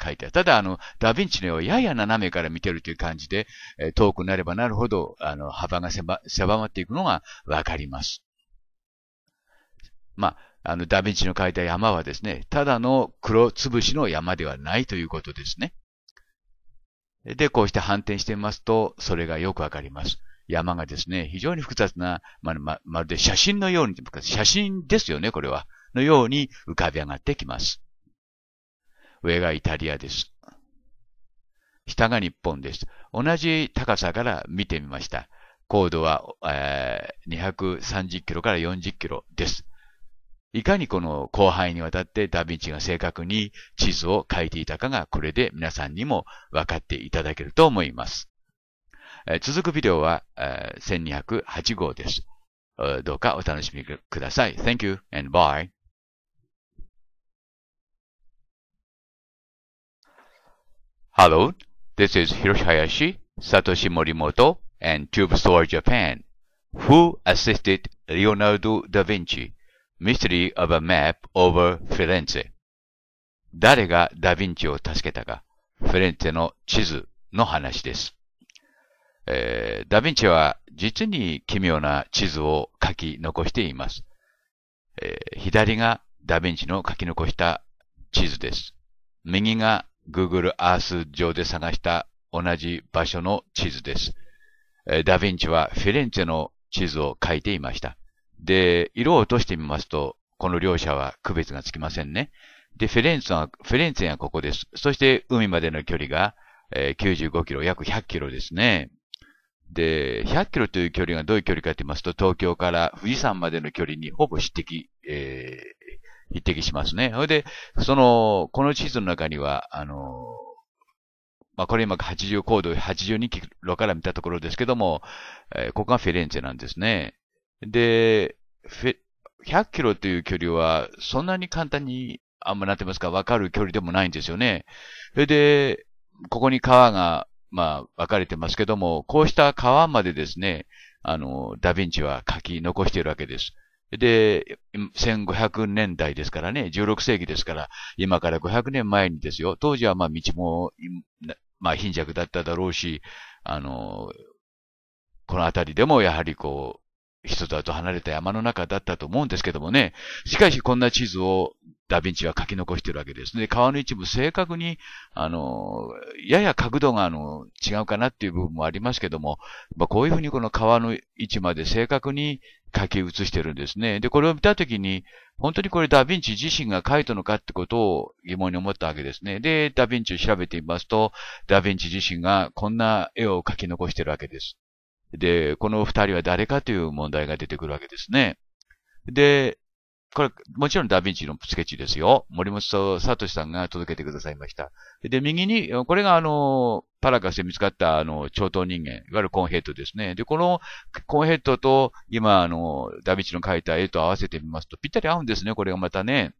書いてある。ただ、あの、ダヴィンチの絵をやや斜めから見てるという感じで、え遠くなればなるほど、あの、幅が狭まっていくのがわかります。まあ、あの、ダヴィンチの描いた山はですね、ただの黒つぶしの山ではないということですね。で、こうして反転してみますと、それがよくわかります。山がですね、非常に複雑な、まままるで写真のように、写真ですよね、これは。のように浮かび上がってきます。上がイタリアです。下が日本です。同じ高さから見てみました。高度は、えー、230キロから40キロです。いかにこの広範囲にわたってダヴィンチが正確に地図を書いていたかがこれで皆さんにも分かっていただけると思います。えー、続くビデオは、えー、1208号です。どうかお楽しみください。Thank you and bye. Hello, this is Hiroshayashi, Satoshi Morimoto, and Tube Store Japan, who assisted Leonardo da Vinci, Mystery of a Map over Firenze. 誰がダヴィンチを助けたか、フ r レンツェの地図の話です。えー、ダヴィンチは実に奇妙な地図を書き残しています。えー、左がダヴィンチの書き残した地図です。右が Google Earth 上で探した同じ場所の地図です。ダヴィンチはフィレンツェの地図を描いていました。で、色を落としてみますと、この両者は区別がつきませんね。で、フィレンツェは、フィレンツェはここです。そして海までの距離が、えー、95キロ、約100キロですね。で、100キロという距離がどういう距離かと言いますと、東京から富士山までの距離にほぼ匹敵、えー、匹敵しますね。それで、その、この地図の中には、あの、まあ、これ今80高度82キロから見たところですけども、えー、ここがフェレンツェなんですね。で、100キロという距離は、そんなに簡単に、あんまなってますか、わかる距離でもないんですよね。それで、ここに川が、まあ、分かれてますけども、こうした川までですね、あの、ダヴィンチは書き残しているわけです。で、1500年代ですからね、16世紀ですから、今から500年前にですよ、当時はまあ道も、まあ貧弱だっただろうし、あの、この辺りでもやはりこう、人だと離れた山の中だったと思うんですけどもね、しかしこんな地図をダヴィンチは書き残してるわけですね。川の一部正確に、あの、やや角度があの違うかなっていう部分もありますけども、まあ、こういうふうにこの川の位置まで正確に書き写してるんですね。で、これを見たときに、本当にこれダヴィンチ自身が書いたのかってことを疑問に思ったわけですね。で、ダヴィンチを調べてみますと、ダヴィンチ自身がこんな絵を書き残してるわけです。で、この二人は誰かという問題が出てくるわけですね。で、これ、もちろんダヴィンチのスケッチですよ。森本聡さんが届けてくださいました。で、右に、これがあの、パラカスで見つかったあの、超等人間、いわゆるコンヘッドですね。で、このコンヘッドと、今あの、ダヴィンチの描いた絵と合わせてみますと、ぴったり合うんですね、これがまたね。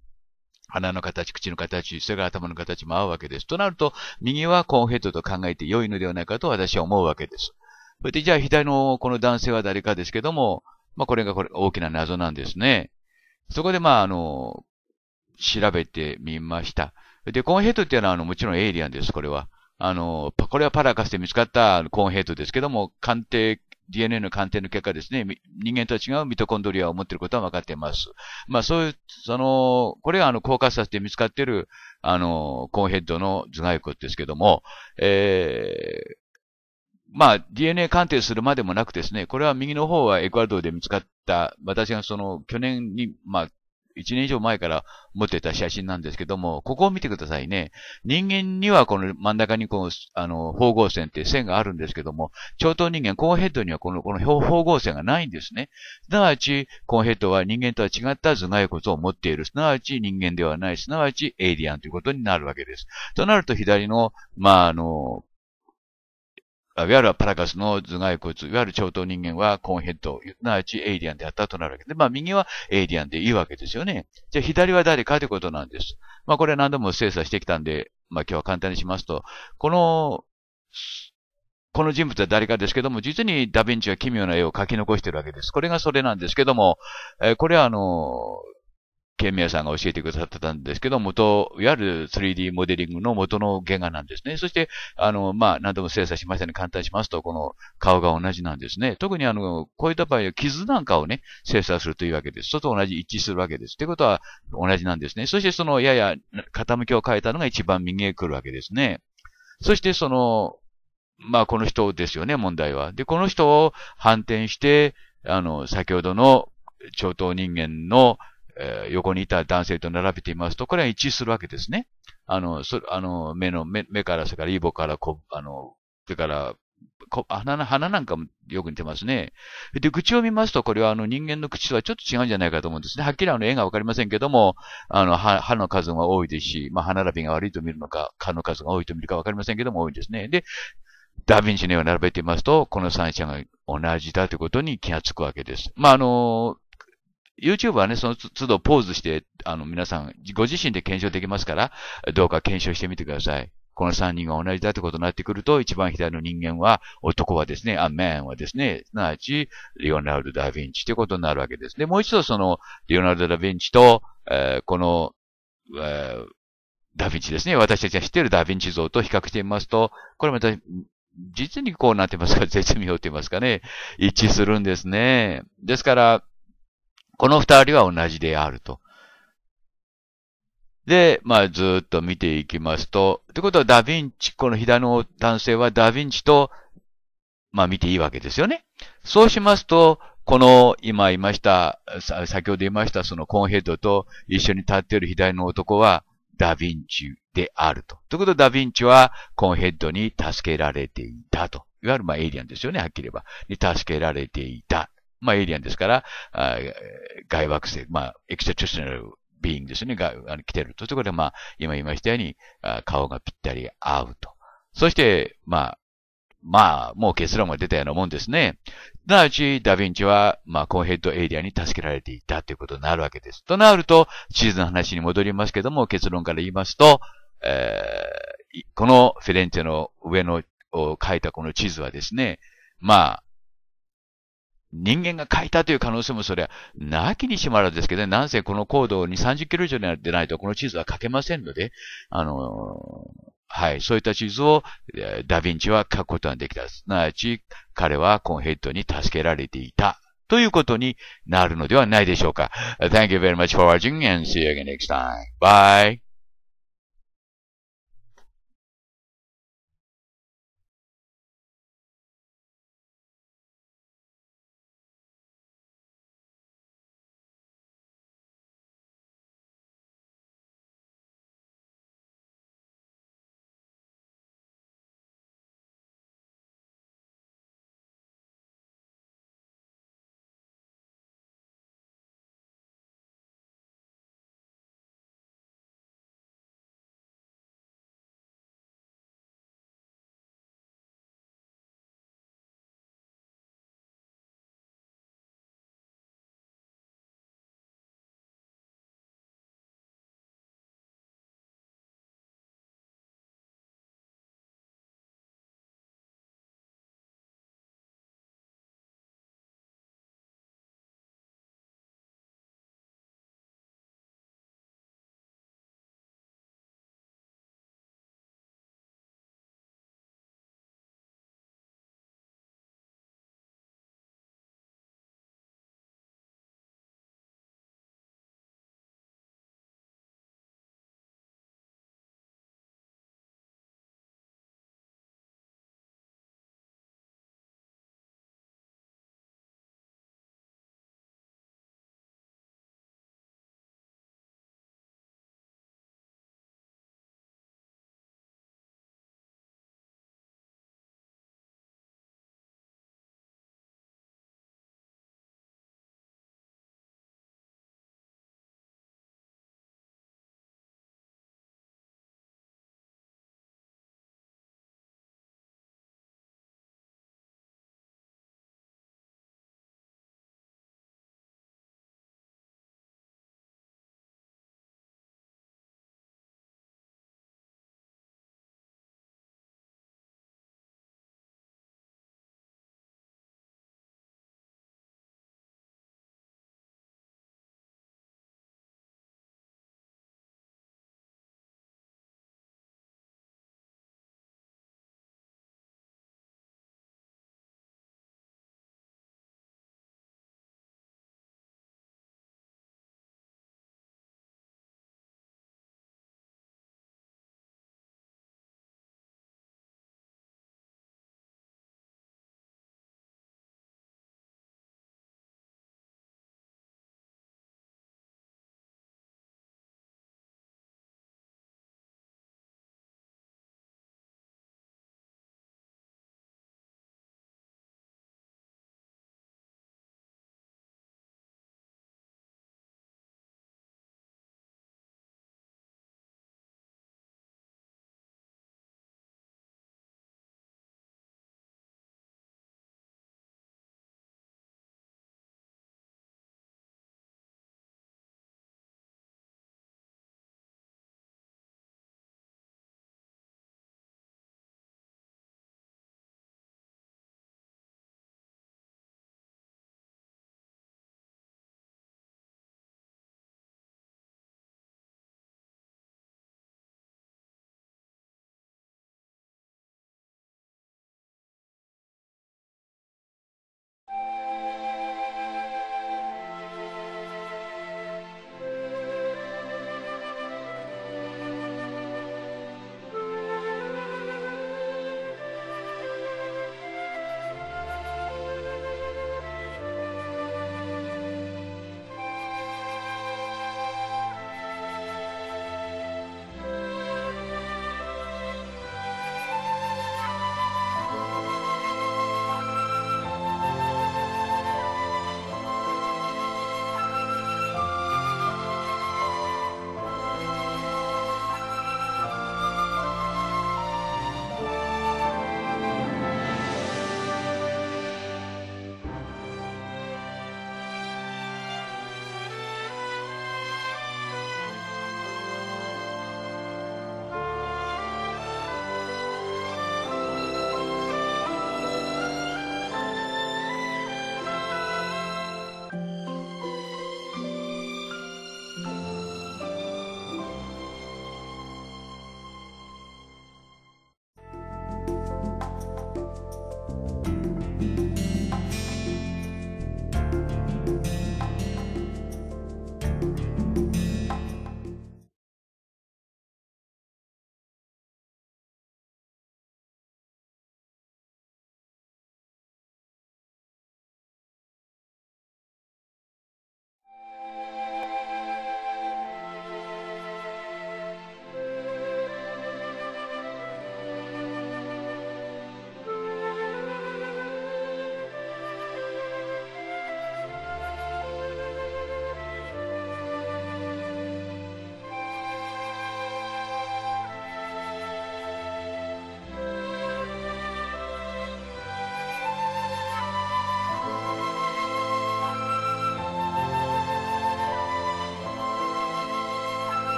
鼻の形、口の形、それから頭の形も合うわけです。となると、右はコンヘッドと考えて良いのではないかと私は思うわけです。それで、じゃあ左のこの男性は誰かですけども、まあ、これがこれ大きな謎なんですね。そこで、まあ、あの、調べてみました。で、コーンヘッドっていうのは、あの、もちろんエイリアンです、これは。あの、これはパラカスで見つかったコーンヘッドですけども、鑑定 DNA の鑑定の結果ですね、人間とは違うミトコンドリアを持っていることは分かっています。まあそういう、その、これはあの、高させで見つかっている、あの、コーンヘッドの頭蓋骨ですけども、えまあ、DNA 鑑定するまでもなくですね、これは右の方はエクアドルで見つかった、私がその去年に、まあ、1年以上前から持ってた写真なんですけども、ここを見てくださいね。人間にはこの真ん中にこの、あの、縫合線って線があるんですけども、超等人間、コーンヘッドにはこの、この縫合線がないんですね。すなわち、コーンヘッドは人間とは違った頭蓋骨を持っている。すなわち人間ではない。すなわちエイリアンということになるわけです。となると左の、まあ、あの、いわゆるパラカスの頭蓋骨、いわゆる超等人間はコーンヘッド、なあちエイリアンであったとなるわけで、まあ右はエイリアンでいいわけですよね。じゃあ左は誰かということなんです。まあこれ何度も精査してきたんで、まあ今日は簡単にしますと、この、この人物は誰かですけども、実にダヴィンチは奇妙な絵を描き残してるわけです。これがそれなんですけども、えー、これはあのー、ケンミヤさんが教えてくださってたんですけど、元、いわゆる 3D モデリングの元の原画なんですね。そして、あの、まあ、何度も精査しましたね。簡単にしますと、この顔が同じなんですね。特にあの、こういった場合は傷なんかをね、精査するというわけです。外と同じ一致するわけです。ということは同じなんですね。そしてそのやや傾きを変えたのが一番右へ来るわけですね。そしてその、まあ、この人ですよね、問題は。で、この人を反転して、あの、先ほどの超等人間のえー、横にいた男性と並べてみますと、これは一致するわけですね。あの、そあの目の目、目から、それからイボから、こあの、それからこ鼻、鼻なんかもよく似てますね。で、口を見ますと、これはあの人間の口とはちょっと違うんじゃないかと思うんですね。はっきりあの絵がわかりませんけども、あの歯、歯の数が多いですし、まあ歯並びが悪いと見るのか、歯の数が多いと見るかわかりませんけども多いですね。で、ダヴィンチの絵を並べてみますと、この三者が同じだということに気がつくわけです。まあ、あの、YouTube はね、その都度ポーズして、あの、皆さん、ご自身で検証できますから、どうか検証してみてください。この三人が同じだってことになってくると、一番左の人間は、男はですね、あ、メンはですね、すなわち、リオナルド・ダ・ヴィンチってことになるわけですね。もう一度その、リオナルド・ダ・ヴィンチと、えー、この、えー、ダ・ヴィンチですね。私たちが知っているダ・ヴィンチ像と比較してみますと、これまた、実にこうなってますか、絶妙って言いますかね。一致するんですね。ですから、この二人は同じであると。で、まあ、ずっと見ていきますと、ってことはダヴィンチ、この左の男性はダヴィンチと、まあ見ていいわけですよね。そうしますと、この、今言いました、先ほど言いました、そのコンヘッドと一緒に立っている左の男は、ダヴィンチであると。ということで、ダヴィンチはコンヘッドに助けられていたと。いわゆるまあエイリアンですよね、はっきり言えば。に助けられていた。まあ、エイリアンですから、あ外惑星、まあ、エクセチューショナルビーングですね、があの来てるというところで、まあ、今言いましたように、あ顔がぴったり合うと。そして、まあ、まあ、もう結論が出たようなもんですね。すなわち、ダヴィンチは、まあ、コンヘッドエイリアに助けられていたということになるわけです。となると、地図の話に戻りますけども、結論から言いますと、えー、このフィレンツェの上のを書いたこの地図はですね、まあ、人間が書いたという可能性もそれは、なきにしもあらずですけどね、なんせこの高度に30キロ以上になってないと、この地図は書けませんので、あのー、はい、そういった地図をダヴィンチは書くことができた。すなわち、彼はコンヘッドに助けられていた。ということになるのではないでしょうか。Thank you very much for watching and see you again next time. Bye!